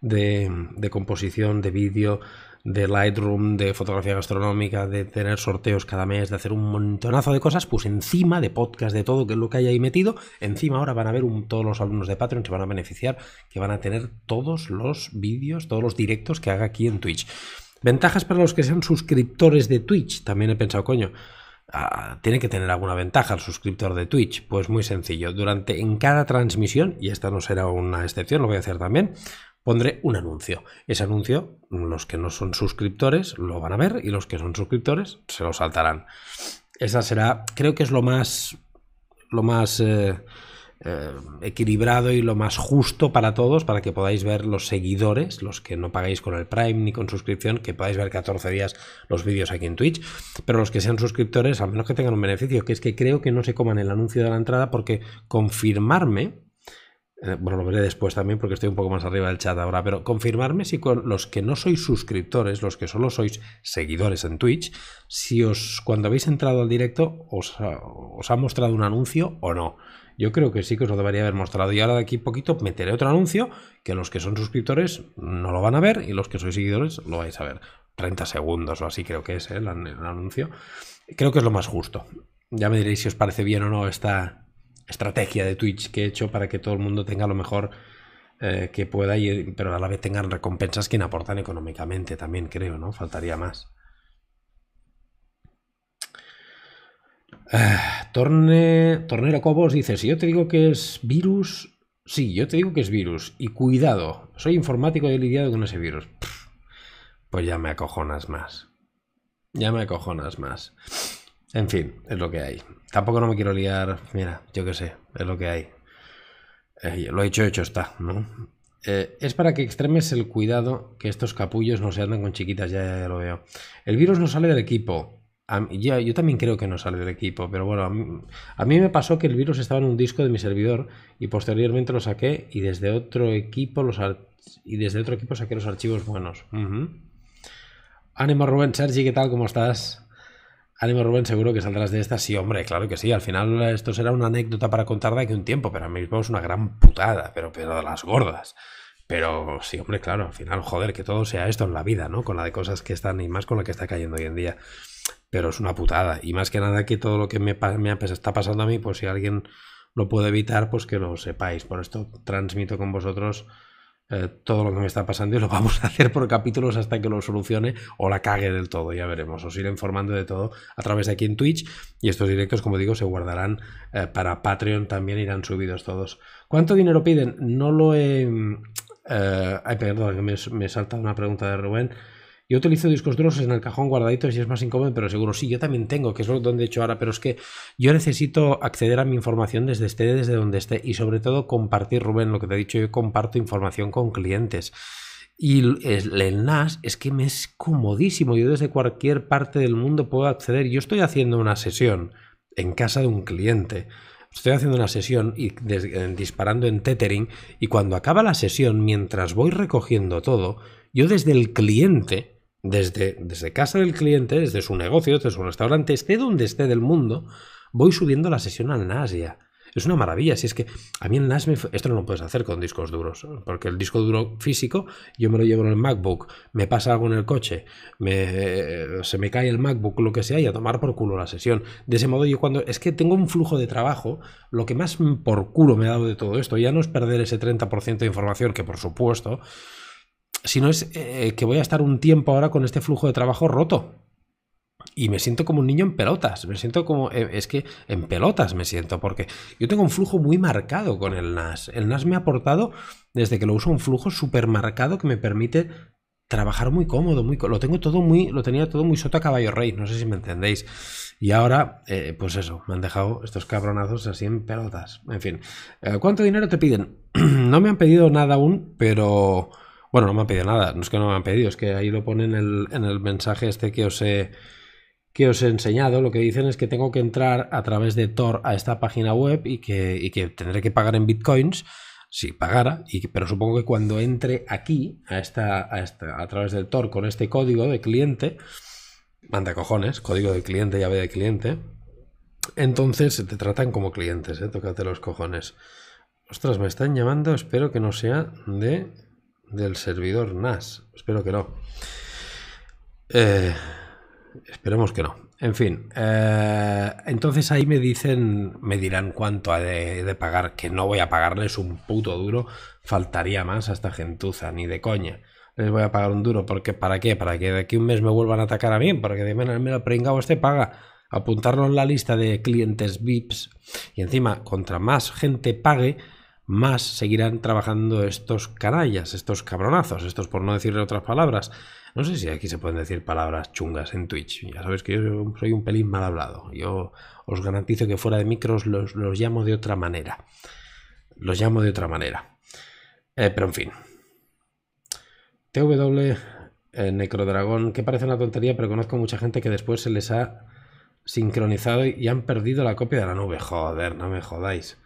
de, composición, de vídeo, de Lightroom, de fotografía gastronómica, de tener sorteos cada mes, de hacer un montonazo de cosas, pues encima de podcast, de todo lo que hay ahí metido, encima ahora van a ver todos los alumnos de Patreon, se van a beneficiar, que van a tener todos los vídeos, todos los directos que haga aquí en Twitch. Ventajas para los que sean suscriptores de Twitch, también he pensado, coño. Ah, tiene que tener alguna ventaja el suscriptor de Twitch. Pues muy sencillo. Durante en cada transmisión, y esta no será una excepción, lo voy a hacer también, pondré un anuncio. Ese anuncio, los que no son suscriptores lo van a ver y los que son suscriptores se lo saltarán. Esa será, creo que es lo más, lo más eh, eh, equilibrado y lo más justo para todos, para que podáis ver los seguidores, los que no pagáis con el Prime ni con suscripción, que podáis ver 14 días los vídeos aquí en Twitch, pero los que sean suscriptores, al menos que tengan un beneficio, que es que creo que no se coman el anuncio de la entrada porque confirmarme, eh, bueno, lo veré después también porque estoy un poco más arriba del chat ahora, pero confirmarme si con los que no sois suscriptores, los que solo sois seguidores en Twitch, si os cuando habéis entrado al directo os ha mostrado un anuncio o no yo creo que sí que os lo debería haber mostrado. Y ahora de aquí poquito meteré otro anuncio que los que son suscriptores no lo van a ver y los que sois seguidores lo vais a ver. 30 segundos o así creo que es ¿eh? el, anuncio. Creo que es lo más justo. Ya me diréis si os parece bien o no esta estrategia de Twitch que he hecho para que todo el mundo tenga lo mejor eh, que pueda, y, pero a la vez tengan recompensas quien aportan económicamente también, creo, ¿no? Faltaría más. Ah, Torne, Tornero Cobos dice, si yo te digo que es virus, sí, yo te digo que es virus. Y cuidado, soy informático y he lidiado con ese virus. pues ya me acojonas más. Ya me acojonas más. En fin, es lo que hay. Tampoco no me quiero liar. Mira, yo qué sé, es lo que hay. Eh, lo lo hecho, hecho está, ¿no? Eh, es para que extremes el cuidado que estos capullos no se andan con chiquitas, ya, ya, lo veo. El virus no sale del equipo yo también creo que no sale del equipo, pero bueno, a mí, me pasó que el virus estaba en un disco de mi servidor y posteriormente lo saqué y desde otro equipo los y desde otro equipo saqué los archivos buenos. Ánimo Rubén, Sergi, ¿qué tal? ¿Cómo estás? Ánimo Rubén, seguro que saldrás de esta. Sí, hombre, claro que sí. Al final esto será una anécdota para contar de aquí un tiempo, pero a mí mismo es una gran putada, pero, pero de las gordas. Pero sí, hombre, claro, al final, joder, que todo sea esto en la vida, ¿no? Con la de cosas que están y más con la que está cayendo hoy en día pero es una putada. Y más que nada que todo lo que me, está pasando a mí, pues si alguien lo puede evitar, pues que lo sepáis. Por esto transmito con vosotros eh, todo lo que me está pasando y lo vamos a hacer por capítulos hasta que lo solucione o la cague del todo, ya veremos. Os iré informando de todo a través de aquí en Twitch y estos directos, como digo, se guardarán eh, para Patreon, también irán subidos todos. ¿Cuánto dinero piden? No lo he... Eh, ay, perdón, me, me salta una pregunta de Rubén. Yo utilizo discos duros en el cajón guardaditos y es más incómodo, pero seguro sí, yo también tengo, que es lo donde he hecho ahora, pero es que yo necesito acceder a mi información desde esté, desde donde esté, y sobre todo compartir, Rubén, lo que te he dicho, yo comparto información con clientes. Y el NAS es que me es comodísimo, yo desde cualquier parte del mundo puedo acceder, yo estoy haciendo una sesión en casa de un cliente estoy haciendo una sesión y eh, disparando en tethering y cuando acaba la sesión, mientras voy recogiendo todo, yo desde el cliente desde, desde casa del cliente, desde su negocio, desde su restaurante, esté donde esté del mundo, voy subiendo la sesión al NAS ya. Es una maravilla, si es que a mí el NAS, me, esto no lo puedes hacer con discos duros, porque el disco duro físico yo me lo llevo en el MacBook, me pasa algo en el coche, me, se me cae el MacBook, lo que sea, y a tomar por culo la sesión. De ese modo yo cuando, es que tengo un flujo de trabajo, lo que más por culo me ha dado de todo esto, ya no es perder ese 30% de información, que por supuesto, si no es eh, eh, que voy a estar un tiempo ahora con este flujo de trabajo roto. Y me siento como un niño en pelotas, me siento como, eh, es que en pelotas me siento, porque yo tengo un flujo muy marcado con el NAS. El NAS me ha aportado, desde que lo uso, un flujo súper marcado que me permite trabajar muy cómodo, muy lo tengo todo muy, lo tenía todo muy soto a caballo rey, no sé si me entendéis. Y ahora, pues eso, me han dejado estos cabronazos así en pelotas. En fin, ¿cuánto dinero te piden? no me han pedido nada aún, pero bueno, no me han pedido nada, no es que no me han pedido, es que ahí lo ponen en el, mensaje este que os, he, que os he enseñado. Lo que dicen es que tengo que entrar a través de Tor a esta página web y que, tendré que pagar en bitcoins si pagara, y, pero supongo que cuando entre aquí a, esta, a, través del Tor con este código de cliente, manda cojones, código de cliente, llave de cliente, entonces se te tratan como clientes, ¿eh? tócate los cojones. Ostras, me están llamando, espero que no sea de del servidor NAS. Espero que no. Eh, esperemos que no. En fin, eh, entonces ahí me dicen, me dirán cuánto ha de, pagar, que no voy a pagarles un puto duro, faltaría más a esta gentuza, ni de coña. Les voy a pagar un duro, porque ¿para qué? Para que de aquí un mes me vuelvan a atacar a mí, porque de menos me lo pringao este paga. Apuntarlo en la lista de clientes VIPs y encima, contra más gente pague, más seguirán trabajando estos canallas, estos cabronazos, estos por no decirle otras palabras. No sé si aquí se pueden decir palabras chungas en Twitch. Ya sabéis que yo soy un pelín mal hablado. Yo os garantizo que fuera de micros los, llamo de otra manera. Los llamo de otra manera. Eh, pero en fin. TW eh, Necrodragón, que parece una tontería, pero conozco mucha gente que después se les ha sincronizado y han perdido la copia de la nube. Joder, no me jodáis.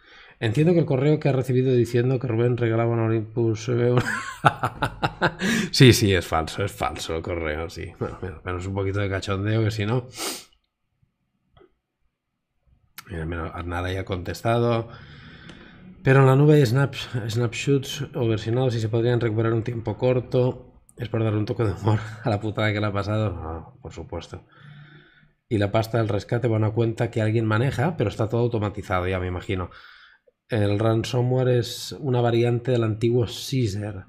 Entiendo que el correo que ha recibido diciendo que Rubén regalaba un Olympus... Eh, sí, sí, es falso, es falso el correo, sí. Bueno, menos un poquito de cachondeo que si no... Mira, menos ya ha contestado. Pero en la nube hay snapshots o versionados y se podrían recuperar un tiempo corto. Es para darle un toque de humor a la putada que le ha pasado. por supuesto. Y la pasta del rescate va a una cuenta que alguien maneja, pero está todo automatizado, ya me imagino. El ransomware es una variante del antiguo Caesar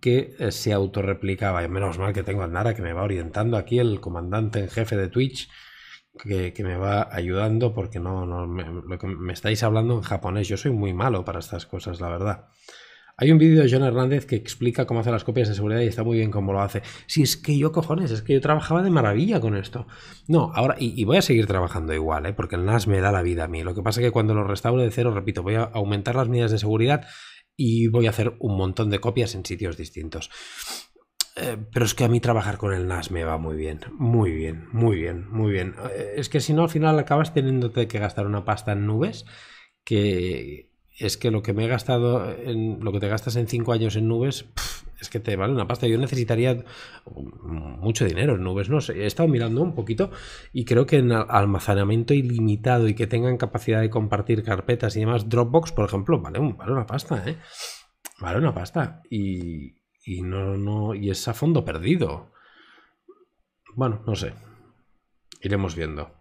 que eh, se autorreplicaba. Y menos mal que tengo a Nara que me va orientando aquí, el comandante en jefe de Twitch, que, me va ayudando porque no, no me, me estáis hablando en japonés. Yo soy muy malo para estas cosas, la verdad. Hay un vídeo de John Hernández que explica cómo hace las copias de seguridad y está muy bien cómo lo hace. Si es que yo, cojones, es que yo trabajaba de maravilla con esto. No, ahora, y, voy a seguir trabajando igual, ¿eh? porque el NAS me da la vida a mí. Lo que pasa es que cuando lo restaure de cero, repito, voy a aumentar las medidas de seguridad y voy a hacer un montón de copias en sitios distintos. Eh, pero es que a mí trabajar con el NAS me va muy bien, muy bien, muy bien, muy bien. Eh, es que si no, al final acabas teniéndote que gastar una pasta en nubes que, es que lo que me he gastado, en, lo que te gastas en cinco años en nubes, es que te vale una pasta. Yo necesitaría mucho dinero en nubes, no sé. He estado mirando un poquito y creo que en almacenamiento ilimitado y que tengan capacidad de compartir carpetas y demás, Dropbox, por ejemplo, vale, una pasta, ¿eh? Vale una pasta. Y, y no, no, y es a fondo perdido. Bueno, no sé. Iremos viendo.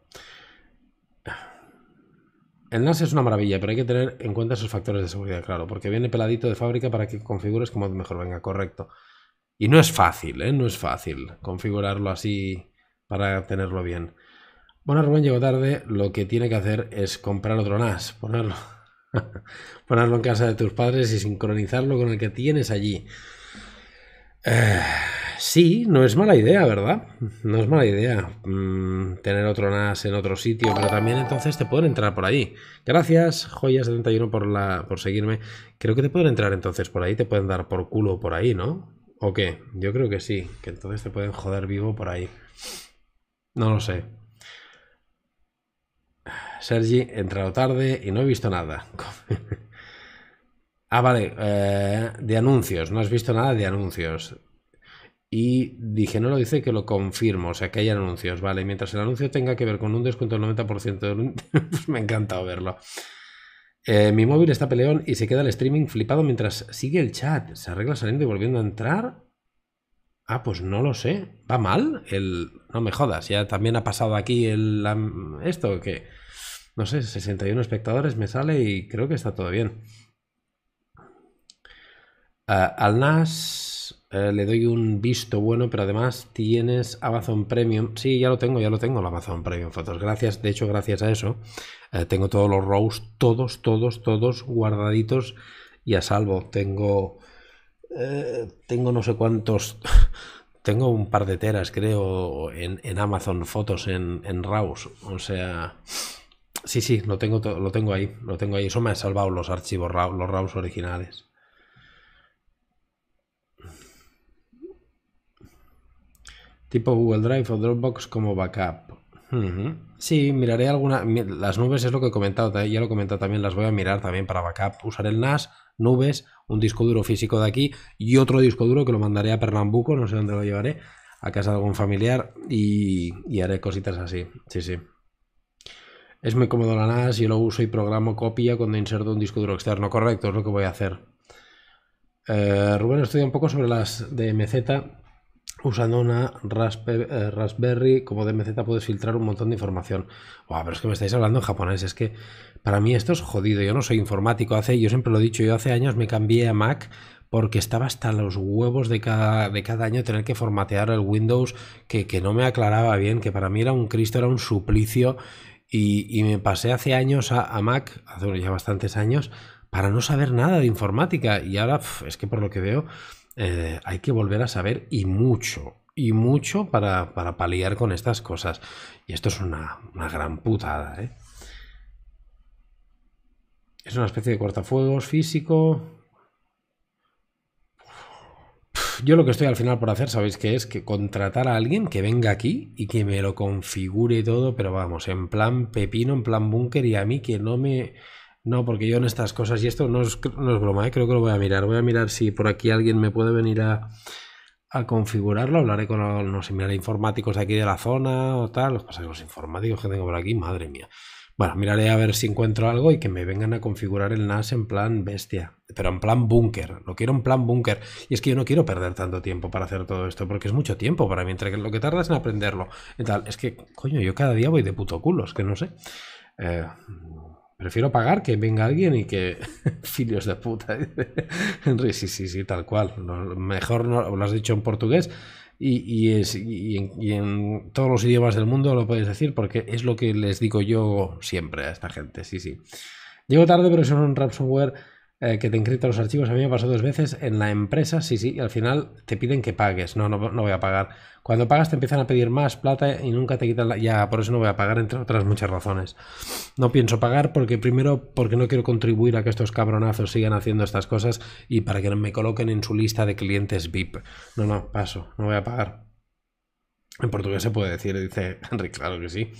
El NAS es una maravilla, pero hay que tener en cuenta esos factores de seguridad, claro, porque viene peladito de fábrica para que configures como mejor venga, correcto. Y no es fácil, ¿eh? No es fácil configurarlo así para tenerlo bien. Bueno, Rubén llegó tarde, lo que tiene que hacer es comprar otro NAS, ponerlo, ponerlo en casa de tus padres y sincronizarlo con el que tienes allí. Eh, sí, no es mala idea, ¿verdad? No es mala idea mm, tener otro NAS en otro sitio, pero también entonces te pueden entrar por ahí. Gracias, joyas 71 por, la, por seguirme. Creo que te pueden entrar entonces por ahí, te pueden dar por culo por ahí, ¿no? ¿O qué? Yo creo que sí, que entonces te pueden joder vivo por ahí. No lo sé. Sergi, he entrado tarde y no he visto nada. Ah, vale, eh, de anuncios, no has visto nada de anuncios. Y dije, no lo dice que lo confirmo, o sea que hay anuncios, vale. Mientras el anuncio tenga que ver con un descuento del 90%, pues me ha encantado verlo. Eh, mi móvil está peleón y se queda el streaming flipado mientras sigue el chat. ¿Se arregla saliendo y volviendo a entrar? Ah, pues no lo sé. ¿Va mal? El... No me jodas, ya también ha pasado aquí el... esto que... No sé, 61 espectadores me sale y creo que está todo bien. Eh, al NAS eh, le doy un visto bueno, pero además tienes Amazon Premium. Sí, ya lo tengo, ya lo tengo, Amazon Premium Fotos. Gracias, de hecho, gracias a eso, eh, tengo todos los rows, todos, todos, todos guardaditos y a salvo. Tengo, tengo no sé cuántos, tengo un par de teras, creo, en, Amazon Fotos, en, en O sea... Sí, sí, lo tengo, lo tengo ahí, lo tengo ahí. Eso me ha salvado los archivos, los RAWs originales. tipo Google Drive o Dropbox como backup. Sí, miraré alguna. Las nubes es lo que he comentado, ya lo he comentado también, las voy a mirar también para backup. Usar el NAS, nubes, un disco duro físico de aquí y otro disco duro que lo mandaré a Pernambuco, no sé dónde lo llevaré, a casa de algún familiar y, haré cositas así. Sí, sí. Es muy cómodo la NAS, yo lo uso y programo copia cuando inserto un disco duro externo. Correcto, es lo que voy a hacer. Eh, Rubén estudia un poco sobre las DMZ usando una eh, Raspberry como DMZ puedes filtrar un montón de información. Wow, pero es que me estáis hablando en japonés, es que para mí esto es jodido. Yo no soy informático, hace, yo siempre lo he dicho, yo hace años me cambié a Mac porque estaba hasta los huevos de cada, de cada año tener que formatear el Windows que, no me aclaraba bien, que para mí era un Cristo, era un suplicio. Y, me pasé hace años a, Mac, hace ya bastantes años, para no saber nada de informática. Y ahora es que por lo que veo eh, hay que volver a saber y mucho, y mucho para, paliar con estas cosas. Y esto es una, gran putada, ¿eh? Es una especie de cortafuegos físico. Yo lo que estoy al final por hacer, ¿sabéis qué es? Que contratar a alguien que venga aquí y que me lo configure todo, pero vamos, en plan pepino, en plan búnker y a mí que no me no, porque yo en estas cosas, y esto no es, broma, ¿eh? creo que lo voy a mirar. Voy a mirar si por aquí alguien me puede venir a, a configurarlo. Hablaré con los, no informáticos aquí de la zona o tal. Los informáticos que tengo por aquí, madre mía. Bueno, miraré a ver si encuentro algo y que me vengan a configurar el NAS en plan bestia, pero en plan búnker. Lo quiero en plan búnker. Y es que yo no quiero perder tanto tiempo para hacer todo esto, porque es mucho tiempo para mí, entre lo que tardas en aprenderlo tal. Es que, coño, yo cada día voy de puto culos, que no sé. Eh, Prefiero pagar que venga alguien y que. Filios de puta. sí, sí, sí, tal cual. mejor no, lo has dicho en portugués y, en, todos los idiomas del mundo lo puedes decir porque es lo que les digo yo siempre a esta gente. Sí, sí. Llego tarde, pero son un ransomware eh, que te encripta los archivos. A mí me pasó dos veces en la empresa, sí, sí, y al final te piden que pagues. No, no, voy a pagar. Cuando pagas te empiezan a pedir más plata y nunca te quitan la... Ya, por eso no voy a pagar, entre otras muchas razones. No pienso pagar porque primero, porque no quiero contribuir a que estos cabronazos sigan haciendo estas cosas y para que me coloquen en su lista de clientes VIP. No, no, paso, no voy a pagar. En portugués se puede decir, dice Henry, claro que sí.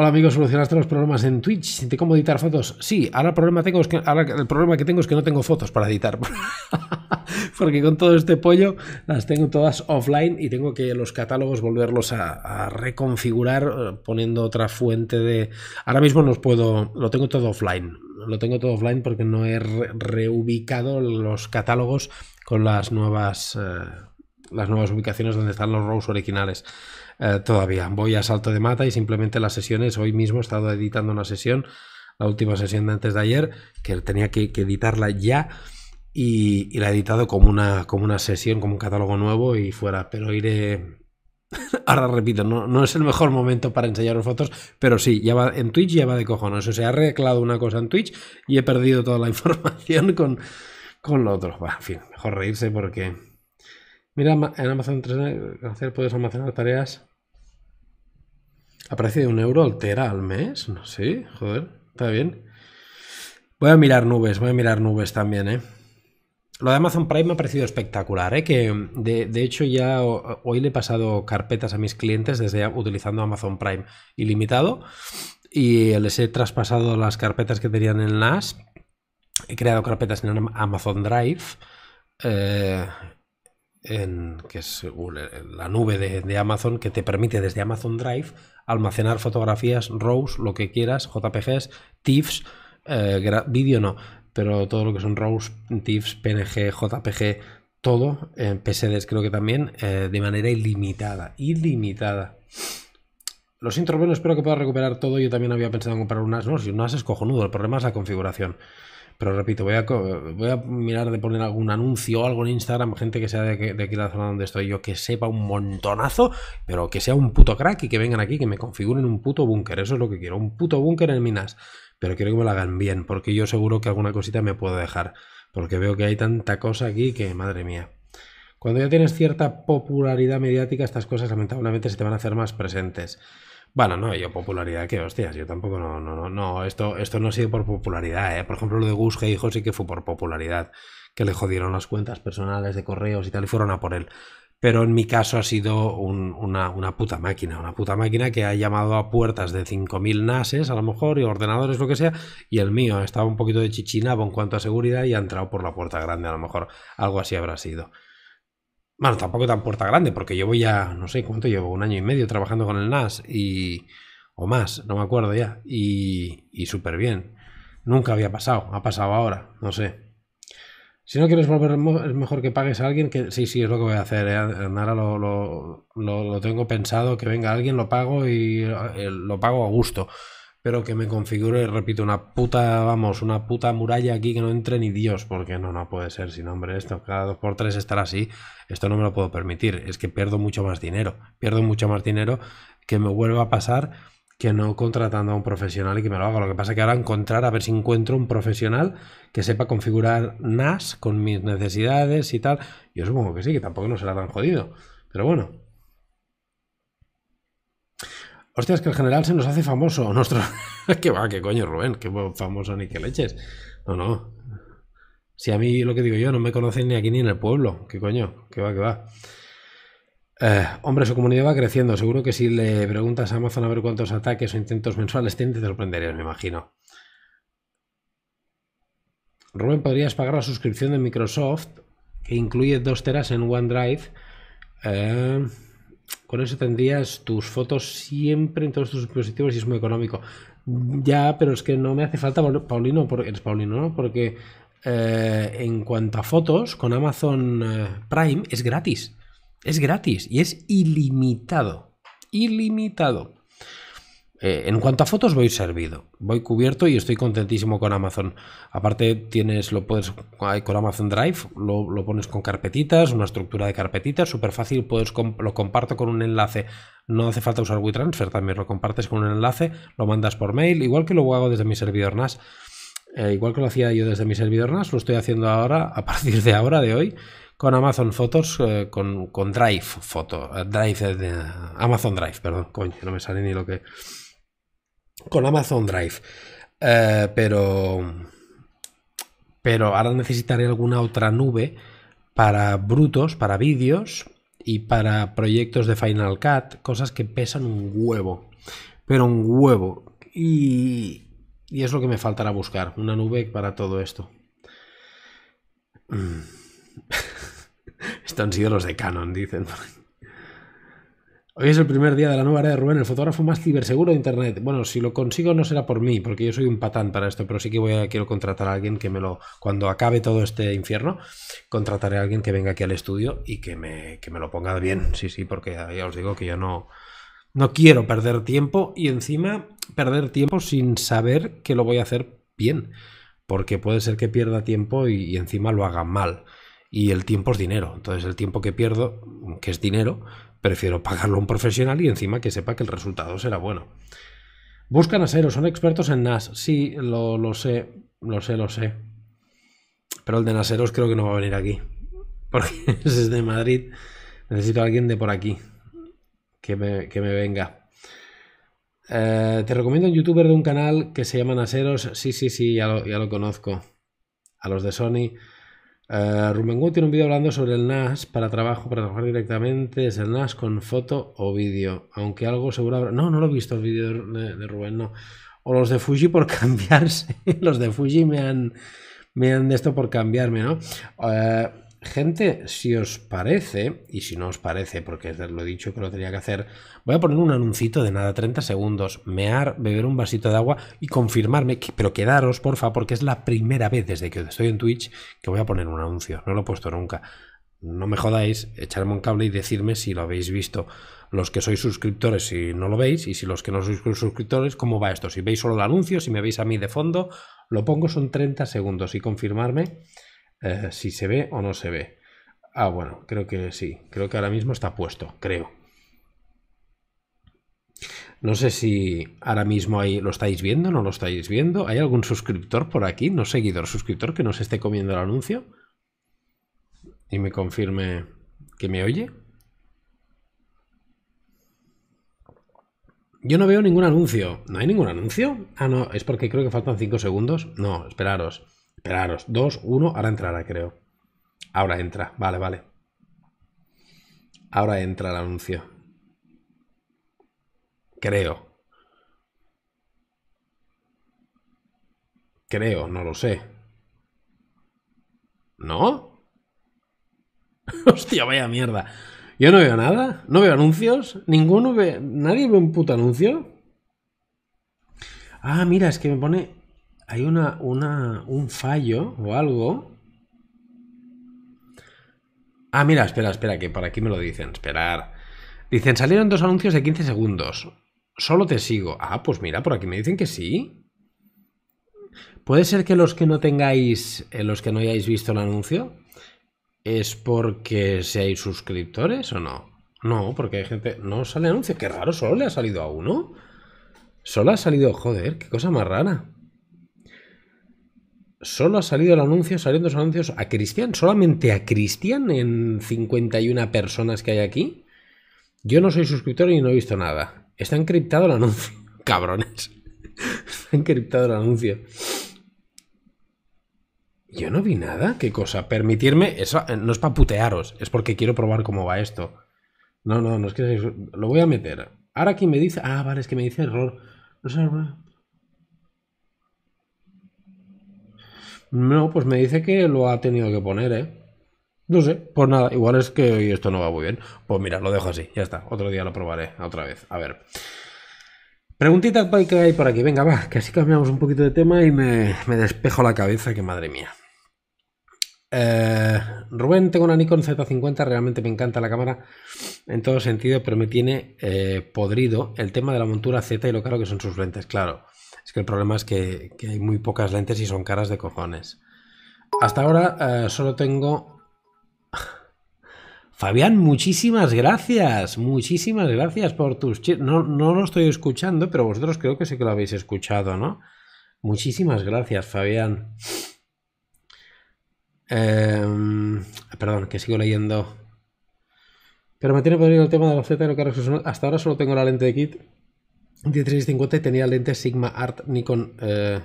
Hola amigos, ¿solucionaste los problemas en Twitch? ¿De cómo editar fotos? Sí, ahora el problema, tengo que, el problema que tengo es que no tengo fotos para editar. Porque con todo este pollo las tengo todas offline y tengo que los catálogos volverlos a, reconfigurar eh, poniendo otra fuente de... Ahora mismo no puedo... Lo tengo todo offline. Lo tengo todo offline porque no he reubicado los catálogos con las nuevas... Eh, las nuevas ubicaciones donde están los rows originales. Eh, todavía. Voy a salto de mata y simplemente las sesiones, hoy mismo he estado editando una sesión, la última sesión de antes de ayer, que tenía que, editarla ya. Y, la he editado como una, como una sesión, como un catálogo nuevo y fuera. Pero iré, Ahora repito, no, es el mejor momento para enseñaros fotos, pero sí, ya va, en Twitch ya va de cojones. O sea, he arreglado una cosa en Twitch y he perdido toda la información con, con lo otro. Bueno, en fin, mejor reírse porque. Mira, en Amazon 3 puedes almacenar tareas ha parecido un euro altera al mes, no sé, joder, está bien. Voy a mirar nubes, voy a mirar nubes también, ¿eh? Lo de Amazon Prime me ha parecido espectacular, ¿eh? que de, hecho ya hoy le he pasado carpetas a mis clientes desde utilizando Amazon Prime ilimitado y les he traspasado las carpetas que tenían en NAS, he creado carpetas en Amazon Drive eh, en, que es eh, la nube de, Amazon que te permite desde Amazon Drive almacenar fotografías, RAWs, lo que quieras, JPGs, TIFFs, eh, vídeo no, pero todo lo que son RAWs, TIFFs, PNG, JPG, todo, en PSDs creo que también, eh, de manera ilimitada, ilimitada. Los intros, espero que pueda recuperar todo. Yo también había pensado en comprar unas, no, si unas es cojonudo, el problema es la configuración. Pero repito, voy a, voy a mirar de poner algún anuncio o algo en Instagram, gente que sea de, de aquí la zona donde estoy yo, que sepa un montonazo, pero que sea un puto crack y que vengan aquí, que me configuren un puto búnker. Eso es lo que quiero, un puto búnker en Minas. Pero quiero que me lo hagan bien, porque yo seguro que alguna cosita me puedo dejar. Porque veo que hay tanta cosa aquí que, madre mía. Cuando ya tienes cierta popularidad mediática, estas cosas lamentablemente se te van a hacer más presentes. Bueno, no, yo popularidad, que hostias, yo tampoco no, no, no, esto, esto no ha sido por popularidad, ¿eh? Por ejemplo, lo de Gus dijo sí que fue por popularidad, que le jodieron las cuentas personales de correos y tal, y fueron a por él. Pero en mi caso ha sido una, una, puta máquina, una puta máquina que ha llamado a puertas de 5.000 NASes a lo mejor y ordenadores, lo que sea, y el mío estaba un poquito de chichinabo en cuanto a seguridad y ha entrado por la puerta grande, a lo mejor algo así habrá sido. Bueno, tampoco tan puerta grande, porque llevo ya, no sé cuánto llevo, un año y medio trabajando con el NAS y. o más, no me acuerdo ya. Y, y súper bien. Nunca había pasado, ha pasado ahora, no sé. Si no quieres volver, es mejor que pagues a alguien que. Sí, sí, es lo que voy a hacer. ¿eh? Ahora lo, tengo pensado, que venga alguien, lo pago y eh, lo pago a gusto. Pero que me configure, repito, una puta, vamos, una puta muralla aquí que no entre ni Dios, porque no, no puede ser, sin hombre, esto cada dos por tres estar así, esto no me lo puedo permitir, es que pierdo mucho más dinero, pierdo mucho más dinero que me vuelva a pasar que no contratando a un profesional y que me lo haga. Lo que pasa es que ahora encontrar, a ver si encuentro un profesional que sepa configurar NAS con mis necesidades y tal. Yo supongo que sí, que tampoco no será tan jodido. Pero bueno, Hostia, es que el general se nos hace famoso. Nuestro... que va, qué coño, Rubén, qué famoso ni qué leches. No, no. Si a mí lo que digo yo, no me conocen ni aquí ni en el pueblo. ¿Qué coño? ¿Qué va, qué va? Eh, hombre, su comunidad va creciendo. Seguro que si le preguntas a Amazon a ver cuántos ataques o intentos mensuales tiene, te sorprenderías, me imagino. Rubén, podrías pagar la suscripción de Microsoft, que incluye dos teras en OneDrive. Eh... Con eso tendrías tus fotos siempre en todos tus dispositivos y es muy económico. Ya, pero es que no me hace falta, Paulino, porque eres Paulino, ¿no? Porque eh, en cuanto a fotos, con Amazon eh, Prime es gratis. Es gratis y es ilimitado. Ilimitado. Eh, en cuanto a fotos, voy servido. Voy cubierto y estoy contentísimo con Amazon. Aparte, tienes, lo puedes con Amazon Drive, lo, pones con carpetitas, una estructura de carpetitas, súper fácil. Puedes lo comparto con un enlace. No hace falta usar WeTransfer, también lo compartes con un enlace, lo mandas por mail, igual que lo hago desde mi servidor NAS. Eh, igual que lo hacía yo desde mi servidor NAS, lo estoy haciendo ahora, a partir de ahora, de hoy, con Amazon Photos, eh, con, Drive Photo, Drive, Amazon Drive, perdón, coño, no me sale ni lo que con Amazon Drive. Eh, pero. Pero ahora necesitaré alguna otra nube para brutos, para vídeos y para proyectos de Final Cut, cosas que pesan un huevo. Pero un huevo. Y, y es lo que me faltará buscar, una nube para todo esto. Mm. Estos han sido los de Canon, dicen. Hoy es el primer día de la nueva era de Rubén, el fotógrafo más ciberseguro de Internet. Bueno, si lo consigo no será por mí, porque yo soy un patán para esto, pero sí que voy a, quiero contratar a alguien que me lo... Cuando acabe todo este infierno, contrataré a alguien que venga aquí al estudio y que me, que me lo ponga bien. Sí, sí, porque ya os digo que yo no, no quiero perder tiempo y encima perder tiempo sin saber que lo voy a hacer bien, porque puede ser que pierda tiempo y, y encima lo haga mal. Y el tiempo es dinero, entonces el tiempo que pierdo, que es dinero, Prefiero pagarlo a un profesional y encima que sepa que el resultado será bueno. Buscan aseros, son expertos en NAS. Sí, lo, sé, lo sé, lo sé. Pero el de Naseros creo que no va a venir aquí. Porque es de Madrid. Necesito a alguien de por aquí. Que me, venga. Eh, te recomiendo un youtuber de un canal que se llama Naseros. Sí, sí, sí, ya ya lo conozco. A los de Sony. Rumengo eh, Rumengu tiene un vídeo hablando sobre el NAS para trabajo, para trabajar directamente. Es el NAS con foto o vídeo. Aunque algo seguro habrá. No, no lo he visto el vídeo de, Rubén, no. O los de Fuji por cambiarse. los de Fuji me han. Me han de esto por cambiarme, ¿no? Eh, gente, si os parece, y si no os parece, porque lo he dicho que lo tenía que hacer, voy a poner un anuncito de nada, 30 segundos, mear, beber un vasito de agua y confirmarme, pero quedaros, porfa, porque es la primera vez desde que estoy en Twitch que voy a poner un anuncio, no lo he puesto nunca. No me jodáis, echarme un cable y decirme si lo habéis visto. Los que sois suscriptores, si no lo veis, y si los que no sois suscriptores, ¿cómo va esto? Si veis solo el anuncio, si me veis a mí de fondo, lo pongo, son 30 segundos y confirmarme eh, si se ve o no se ve. Ah, bueno, creo que sí. Creo que ahora mismo está puesto, creo. No sé si ahora mismo ahí lo estáis viendo, no lo estáis viendo. ¿Hay algún suscriptor por aquí? No seguidor, suscriptor que nos esté comiendo el anuncio. Y me confirme que me oye. Yo no veo ningún anuncio. ¿No hay ningún anuncio? Ah, no, es porque creo que faltan 5 segundos. No, esperaros. Esperaros, Dos, uno... ahora entrará, creo. Ahora entra, vale, vale. Ahora entra el anuncio. Creo. Creo, no lo sé. ¿No? Hostia, vaya mierda. Yo no veo nada, no veo anuncios, ninguno ve, nadie ve un puto anuncio. Ah, mira, es que me pone hay una, una, un fallo o algo. Ah, mira, espera, espera, que por aquí me lo dicen. Esperar. Dicen, salieron dos anuncios de 15 segundos. Solo te sigo. Ah, pues mira, por aquí me dicen que sí. Puede ser que los que no tengáis, eh, los que no hayáis visto el anuncio, es porque hay suscriptores o no. No, porque hay gente. No sale anuncio. Qué raro, solo le ha salido a uno. Solo ha salido. Joder, qué cosa más rara solo ha salido el anuncio, saliendo los anuncios a Cristian, solamente a Cristian en 51 personas que hay aquí. Yo no soy suscriptor y no he visto nada. Está encriptado el anuncio, cabrones. Está encriptado el anuncio. Yo no vi nada, qué cosa. Permitirme, eso eh, no es para putearos, es porque quiero probar cómo va esto. No, no, no es que lo voy a meter. Ahora aquí me dice, ah, vale, es que me dice error. No sé, No, pues me dice que lo ha tenido que poner, ¿eh? No sé, pues nada, igual es que hoy esto no va muy bien. Pues mira, lo dejo así, ya está. Otro día lo probaré otra vez. A ver. Preguntita que hay por aquí. Venga, va, que así cambiamos un poquito de tema y me, despejo la cabeza, que madre mía. Eh, Rubén, tengo una Nikon Z50, realmente me encanta la cámara en todo sentido, pero me tiene eh, podrido el tema de la montura Z y lo caro que son sus lentes, claro. Es que el problema es que, hay muy pocas lentes y son caras de cojones. Hasta ahora eh, solo tengo... Fabián, muchísimas gracias, muchísimas gracias por tus... No, no lo estoy escuchando, pero vosotros creo que sí que lo habéis escuchado, ¿no? Muchísimas gracias, Fabián. Em, perdón, que sigo leyendo. Pero me tiene venir el tema de la Z que Hasta ahora solo tengo la lente de kit d tenía lente Sigma Art Nikon eh,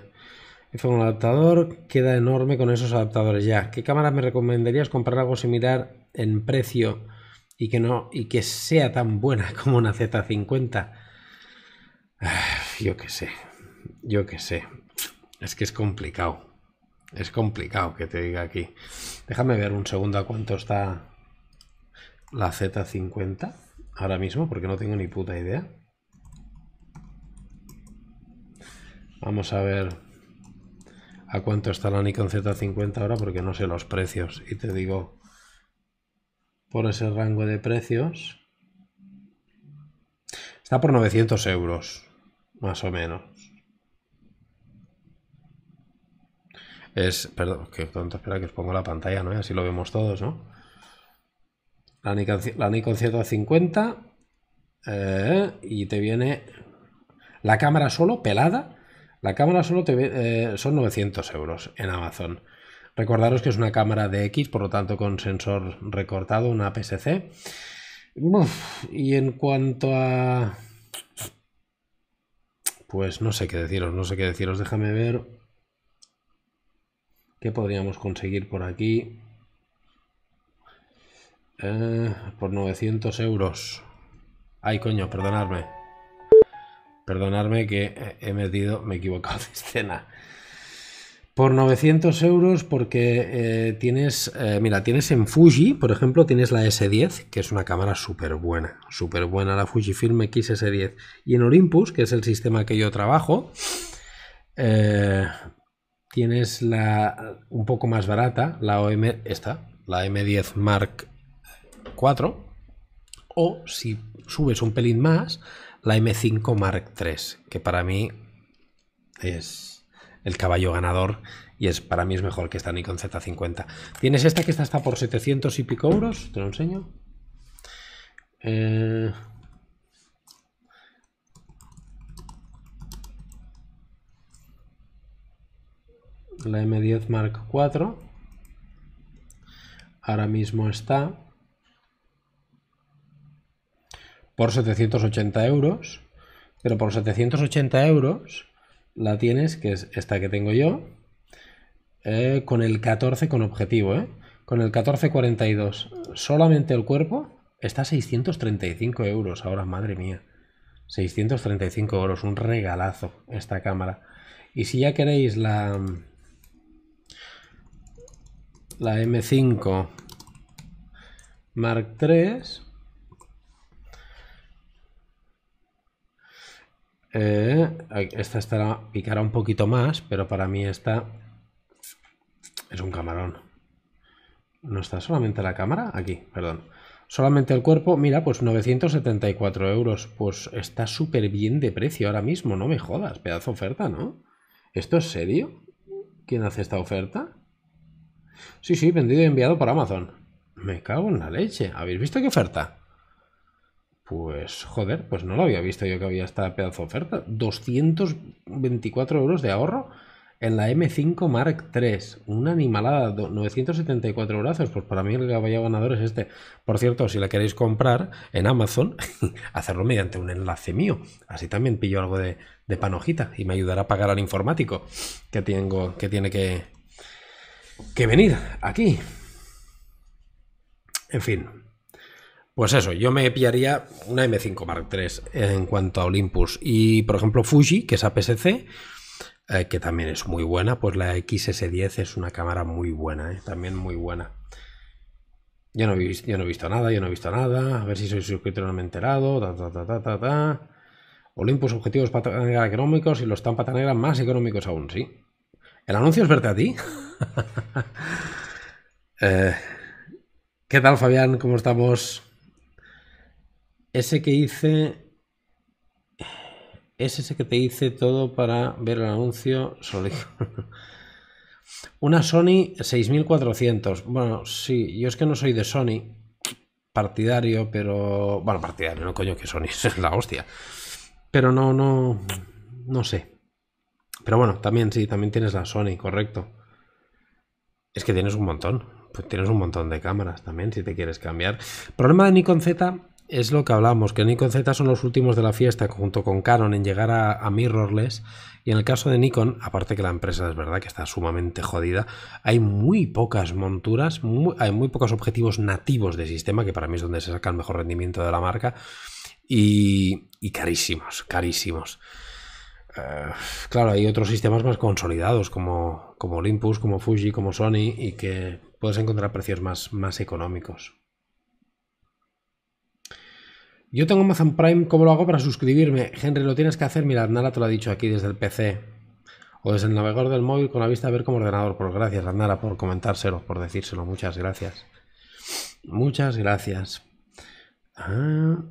F1 adaptador. Queda enorme con esos adaptadores ya. ¿Qué cámara me recomendarías comprar algo similar en precio y que no y que sea tan buena como una Z50? Yo qué sé, yo qué sé. Es que es complicado. Es complicado que te diga aquí. Déjame ver un segundo a cuánto está la Z50 ahora mismo, porque no tengo ni puta idea. Vamos a ver a cuánto está la Nikon Z50 ahora porque no sé los precios. Y te digo, por ese rango de precios, está por 900 euros, más o menos. Es, perdón, que tonto, espera que os pongo la pantalla, ¿no? Así lo vemos todos, ¿no? La Nikon, la Nikon Z50 eh, y te viene la cámara solo, pelada, la cámara solo te, eh, son 900 euros en Amazon. Recordaros que es una cámara de X, por lo tanto con sensor recortado, una psc Y en cuanto a... Pues no sé qué deciros, no sé qué deciros. Déjame ver qué podríamos conseguir por aquí. Eh, por 900 euros. Ay, coño, perdonadme. Perdonadme que he metido, me he equivocado de escena. Por 900 euros porque eh, tienes, eh, mira, tienes en Fuji, por ejemplo, tienes la S10, que es una cámara súper buena, súper buena la Fujifilm xs 10 Y en Olympus, que es el sistema que yo trabajo, eh, tienes la un poco más barata, la OM, esta, la M10 Mark IV. o si subes un pelín más, la M5 Mark III, que para mí es el caballo ganador y es para mí es mejor que esta Nikon Z50. Tienes esta que está está por 700 y pico euros, te lo enseño. Eh, la M10 Mark IV ahora mismo está por 780 euros, pero por 780 euros la tienes, que es esta que tengo yo, eh, con el 14 con objetivo, eh. con el 1442. Solamente el cuerpo está a 635 euros ahora, madre mía. 635 euros, un regalazo esta cámara. Y si ya queréis la, la M5 Mark III, Eh, esta estará, picará un poquito más, pero para mí esta es un camarón. No está solamente la cámara, aquí, perdón. Solamente el cuerpo, mira, pues 974 euros. Pues está súper bien de precio ahora mismo, no me jodas. Pedazo oferta, ¿no? ¿Esto es serio? ¿Quién hace esta oferta? Sí, sí, vendido y enviado por Amazon. Me cago en la leche. ¿Habéis visto qué oferta? Pues joder, pues no lo había visto yo que había esta pedazo de oferta. 224 euros de ahorro en la M5 Mark III. Una animalada, 974 brazos. Pues para mí el caballo ganador es este. Por cierto, si la queréis comprar en Amazon, hacerlo mediante un enlace mío. Así también pillo algo de, de, panojita y me ayudará a pagar al informático que, tengo, que tiene que, que venir aquí. En fin, pues eso, yo me pillaría una M5 Mark III en cuanto a Olympus. Y por ejemplo, Fuji, que es APS-C, eh, que también es muy buena, pues la XS10 es una cámara muy buena, eh, también muy buena. Yo no, he visto, nada, yo no he visto nada. A ver si soy suscriptor no me he enterado. Olympus objetivos patanegra económicos y los tan patanegra más económicos aún, sí. El anuncio es verte a ti. Eh, ¿Qué tal, Fabián? ¿Cómo estamos? Ese que hice es ese que te hice todo para ver el anuncio Una Sony 6400. Bueno, sí, yo es que no soy de Sony partidario, pero bueno, partidario, no coño que Sony es la hostia. Pero no no no sé. Pero bueno, también sí, también tienes la Sony, correcto. Es que tienes un montón. Pues tienes un montón de cámaras también si te quieres cambiar. Problema de Nikon Z es lo que hablamos, que Nikon Z son los últimos de la fiesta junto con Canon en llegar a, mirrorless y en el caso de Nikon, aparte que la empresa es verdad que está sumamente jodida, hay muy pocas monturas, hay muy pocos objetivos nativos de sistema, que para mí es donde se saca el mejor rendimiento de la marca, y, carísimos, carísimos. Eh, claro, hay otros sistemas más consolidados como, como Olympus, como Fuji, como Sony y que puedes encontrar precios más, más económicos. Yo tengo Amazon Prime, ¿cómo lo hago para suscribirme? Henry, lo tienes que hacer, mira, Nara te lo ha dicho aquí desde el PC o desde el navegador del móvil con la vista a ver como ordenador. Pues gracias, Nara, por comentárselo, por decírselo. Muchas gracias. Muchas gracias. Ah...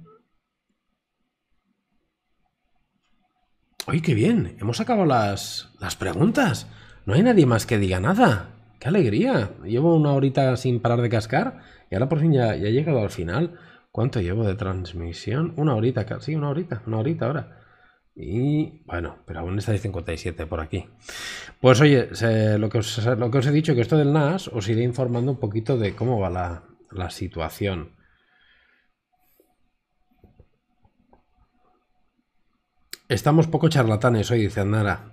¡Ay, qué bien! Hemos acabado las, las preguntas. No hay nadie más que diga nada. ¡Qué alegría! Llevo una horita sin parar de cascar y ahora por fin ya he llegado al final. ¿Cuánto llevo de transmisión? Una horita casi, una horita, una horita ahora. Y bueno, pero aún estáis 57 por aquí. Pues oye, lo, que os, he dicho, que esto del NAS, os iré informando un poquito de cómo va la, situación. Estamos poco charlatanes hoy, dice Andara.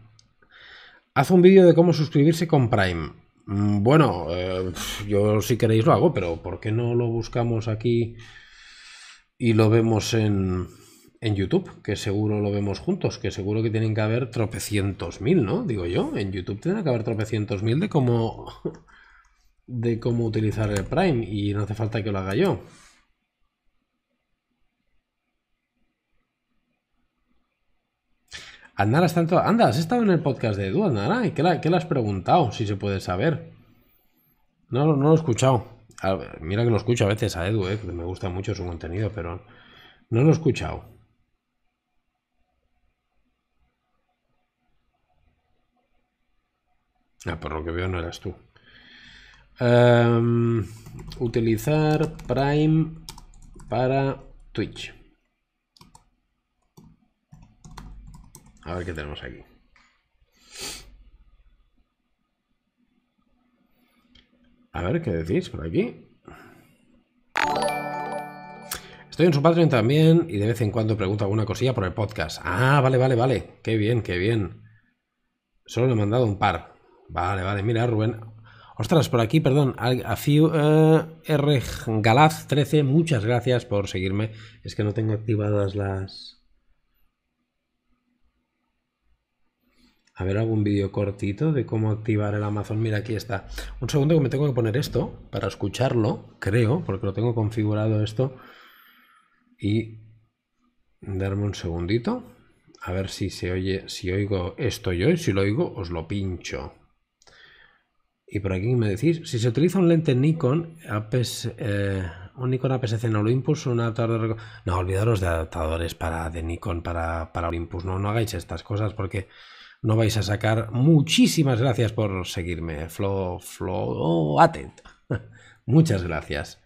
Haz un vídeo de cómo suscribirse con Prime. Mm, bueno, eh, yo si queréis lo hago, pero ¿por qué no lo buscamos aquí? y lo vemos en, en YouTube, que seguro lo vemos juntos, que seguro que tienen que haber tropecientos mil, ¿no? Digo yo, en YouTube tienen que haber tropecientos mil de cómo, de cómo utilizar el Prime y no hace falta que lo haga yo. está tanto. Anda, has estado en el podcast de Edu, Andara. ¿Y qué, le has preguntado? Si se puede saber. No, no lo he escuchado. Mira que lo escucho a veces a Edu, eh, me gusta mucho su contenido, pero no lo he escuchado. Ah, por lo que veo no eras tú. Em, utilizar Prime para Twitch. A ver qué tenemos aquí. A ver, ¿qué decís por aquí? Estoy en su Patreon también y de vez en cuando pregunto alguna cosilla por el podcast. Ah, vale, vale, vale. Qué bien, qué bien. Solo le he mandado un par. Vale, vale. Mira, Rubén. Ostras, por aquí, perdón. A, eh, R Galaz 13, muchas gracias por seguirme. Es que no tengo activadas las A ver algún vídeo cortito de cómo activar el Amazon. Mira, aquí está. Un segundo que me tengo que poner esto para escucharlo, creo, porque lo tengo configurado esto. Y darme un segundito. A ver si se oye, si oigo esto yo y si lo oigo os lo pincho. Y por aquí me decís, si se utiliza un lente Nikon, eh, un Nikon APS-C no Olympus, un adaptador No, olvidaros de adaptadores para, de Nikon para, para Olympus, no, no hagáis estas cosas porque no vais a sacar. Muchísimas gracias por seguirme, Flo, Flo, oh, Muchas gracias.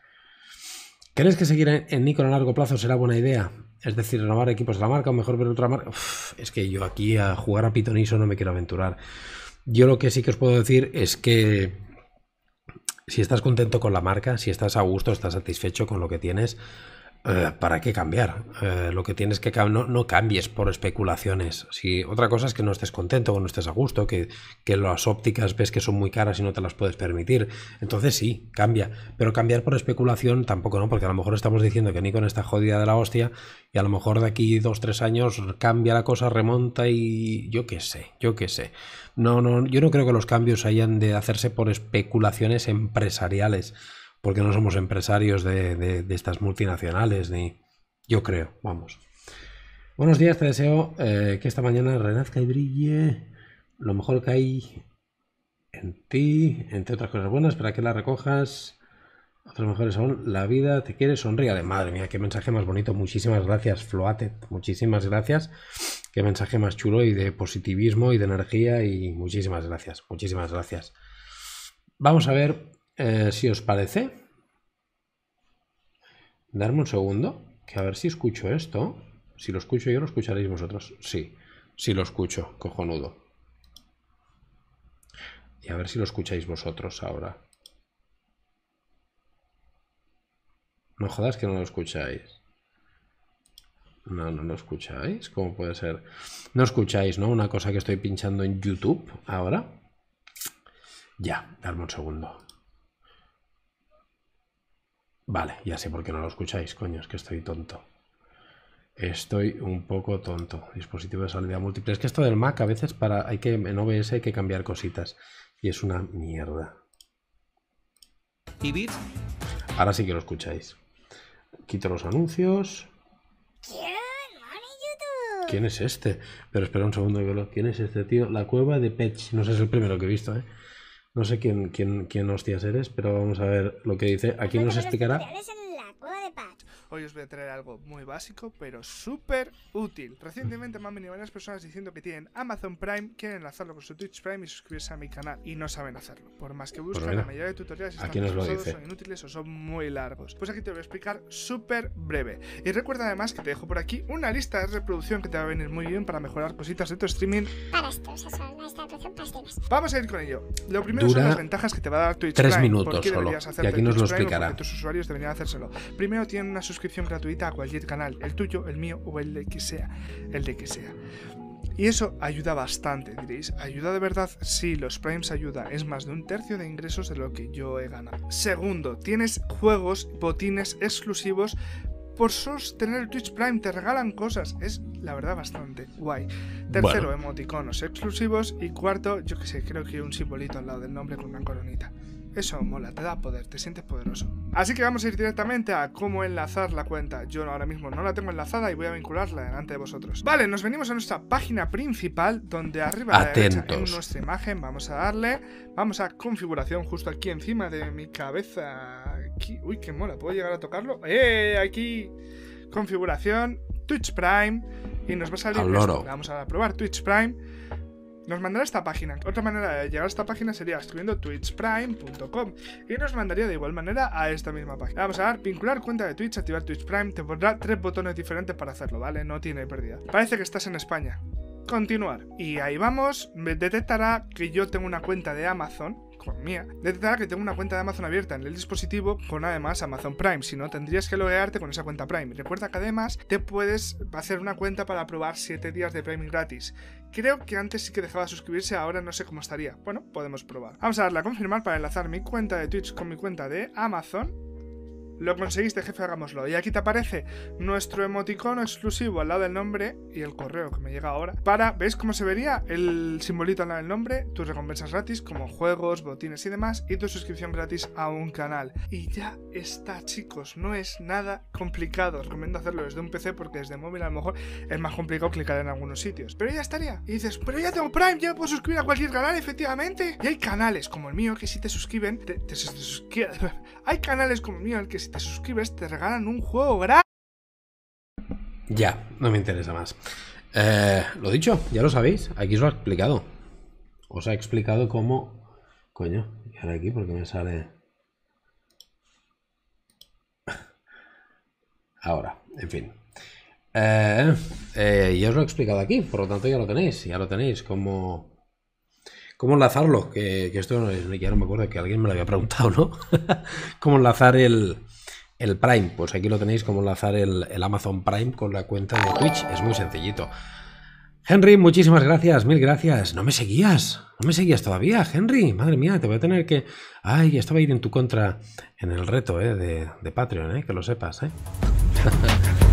¿Crees que seguir en Nikon a largo plazo será buena idea? Es decir, renovar equipos de la marca o mejor ver otra marca. es que yo aquí a jugar a Pitoniso no me quiero aventurar. Yo lo que sí que os puedo decir es que si estás contento con la marca, si estás a gusto, estás satisfecho con lo que tienes, eh, ¿para qué cambiar? Eh, lo que tienes que cambiar no cambies por especulaciones. Si otra cosa es que no estés contento o no estés a gusto, que, las ópticas ves que son muy caras y no te las puedes permitir, entonces sí, cambia. Pero cambiar por especulación tampoco no, porque a lo mejor estamos diciendo que con esta jodida de la hostia y a lo mejor de aquí dos, tres años cambia la cosa, remonta y yo qué sé, yo qué sé. No, no, yo no creo que los cambios hayan de hacerse por especulaciones empresariales porque no somos empresarios de, estas multinacionales, ni yo creo, vamos. Buenos días, te deseo eh, que esta mañana renazca y brille lo mejor que hay en ti, entre otras cosas buenas, para que la recojas. Otras mejores son la vida te quiere, de Madre mía, qué mensaje más bonito. Muchísimas gracias, floate, Muchísimas gracias. Qué mensaje más chulo y de positivismo y de energía. Y muchísimas gracias, muchísimas gracias. Vamos a ver eh, si os parece, darme un segundo, que a ver si escucho esto. Si lo escucho yo, lo escucharéis vosotros. Sí, sí lo escucho, cojonudo. Y a ver si lo escucháis vosotros ahora. No jodas que no lo escucháis. No, no lo escucháis. ¿Cómo puede ser? No escucháis, ¿no? Una cosa que estoy pinchando en YouTube ahora. Ya, darme un segundo. Vale, ya sé por qué no lo escucháis, coño, es que estoy tonto. Estoy un poco tonto. Dispositivo de salida múltiple. Es que esto del Mac a veces para hay que en OBS hay que cambiar cositas y es una mierda. Ahora sí que lo escucháis. Quito los anuncios. ¿Quién es este? Pero espera un segundo que lo. ¿Quién es este tío? La cueva de Pech. No sé, es el primero que he visto, ¿eh? No sé quién, quién, quién hostias eres, pero vamos a ver lo que dice. Aquí nos explicará. Hoy os voy a traer algo muy básico, pero súper útil. Recientemente me han venido varias personas diciendo que tienen Amazon Prime, quieren enlazarlo con su Twitch Prime y suscribirse a mi canal, y no saben hacerlo. Por más que buscan, pues la mayoría de tutoriales están son inútiles o son muy largos. Pues aquí te voy a explicar súper breve. Y recuerda además que te dejo por aquí una lista de reproducción que te va a venir muy bien para mejorar cositas de tu streaming. Para esto, Vamos a ir con ello. Lo primero son las ventajas que te va a dar Twitch Prime. Tres minutos solo. Y aquí nos lo explicará. Tus usuarios deberían hacérselo. Primero tienen una suscripción gratuita a cualquier canal, el tuyo, el mío o el de que sea, el de que sea. Y eso ayuda bastante, diréis. ¿Ayuda de verdad? Sí, los primes ayuda. Es más de un tercio de ingresos de lo que yo he ganado. Segundo, tienes juegos, botines exclusivos. Por sostener el Twitch Prime te regalan cosas. Es la verdad bastante guay. Tercero, emoticonos exclusivos. Y cuarto, yo que sé, creo que un simbolito al lado del nombre con una coronita. Eso mola, te da poder, te sientes poderoso. Así que vamos a ir directamente a cómo enlazar la cuenta. Yo ahora mismo no la tengo enlazada y voy a vincularla delante de vosotros. Vale, nos venimos a nuestra página principal, donde arriba a la derecha, en nuestra imagen vamos a darle, vamos a configuración justo aquí encima de mi cabeza. Aquí, uy, qué mola, ¿puedo llegar a tocarlo? ¡Eh! Aquí, configuración, Twitch Prime, y nos va a salir... Al Vamos a probar Twitch Prime nos mandará esta página. Otra manera de llegar a esta página sería escribiendo twitchprime.com y nos mandaría de igual manera a esta misma página. Vamos a dar vincular cuenta de Twitch, activar Twitch Prime, te pondrá tres botones diferentes para hacerlo, ¿vale? No tiene pérdida. Parece que estás en España. Continuar. Y ahí vamos, me detectará que yo tengo una cuenta de Amazon mía Mia, que tengo una cuenta de Amazon abierta en el dispositivo con además Amazon Prime, si no tendrías que loguearte con esa cuenta Prime. Recuerda que además te puedes hacer una cuenta para probar 7 días de Prime gratis. Creo que antes sí que dejaba suscribirse, ahora no sé cómo estaría. Bueno, podemos probar. Vamos a darle a confirmar para enlazar mi cuenta de Twitch con mi cuenta de Amazon lo conseguiste, jefe, hagámoslo. Y aquí te aparece nuestro emoticono exclusivo al lado del nombre y el correo que me llega ahora. Para, ¿veis cómo se vería el simbolito al lado del nombre? Tus recompensas gratis como juegos, botines y demás. Y tu suscripción gratis a un canal. Y ya está, chicos. No es nada complicado. Os recomiendo hacerlo desde un PC porque desde móvil a lo mejor es más complicado clicar en algunos sitios. Pero ya estaría. Y dices, pero ya tengo Prime, ya me puedo suscribir a cualquier canal, efectivamente. Y hay canales como el mío que si te suscriben, hay canales como el mío el que si te suscribes, te regalan un juego gratis. Ya, no me interesa más. Eh, lo dicho, ya lo sabéis, aquí os lo ha explicado. Os ha explicado cómo... Coño, y aquí porque me sale... Ahora, en fin. Eh, eh, ya os lo he explicado aquí, por lo tanto ya lo tenéis, ya lo tenéis, cómo, cómo enlazarlo, que, esto ya no me acuerdo que alguien me lo había preguntado, ¿no? cómo enlazar el, el Prime. Pues aquí lo tenéis como enlazar el, Amazon Prime con la cuenta de Twitch. Es muy sencillito. Henry, muchísimas gracias, mil gracias. No me seguías, no me seguías todavía, Henry. Madre mía, te voy a tener que... Ay, estaba a ir en tu contra en el reto eh, de, Patreon, eh, que lo sepas. ¿eh?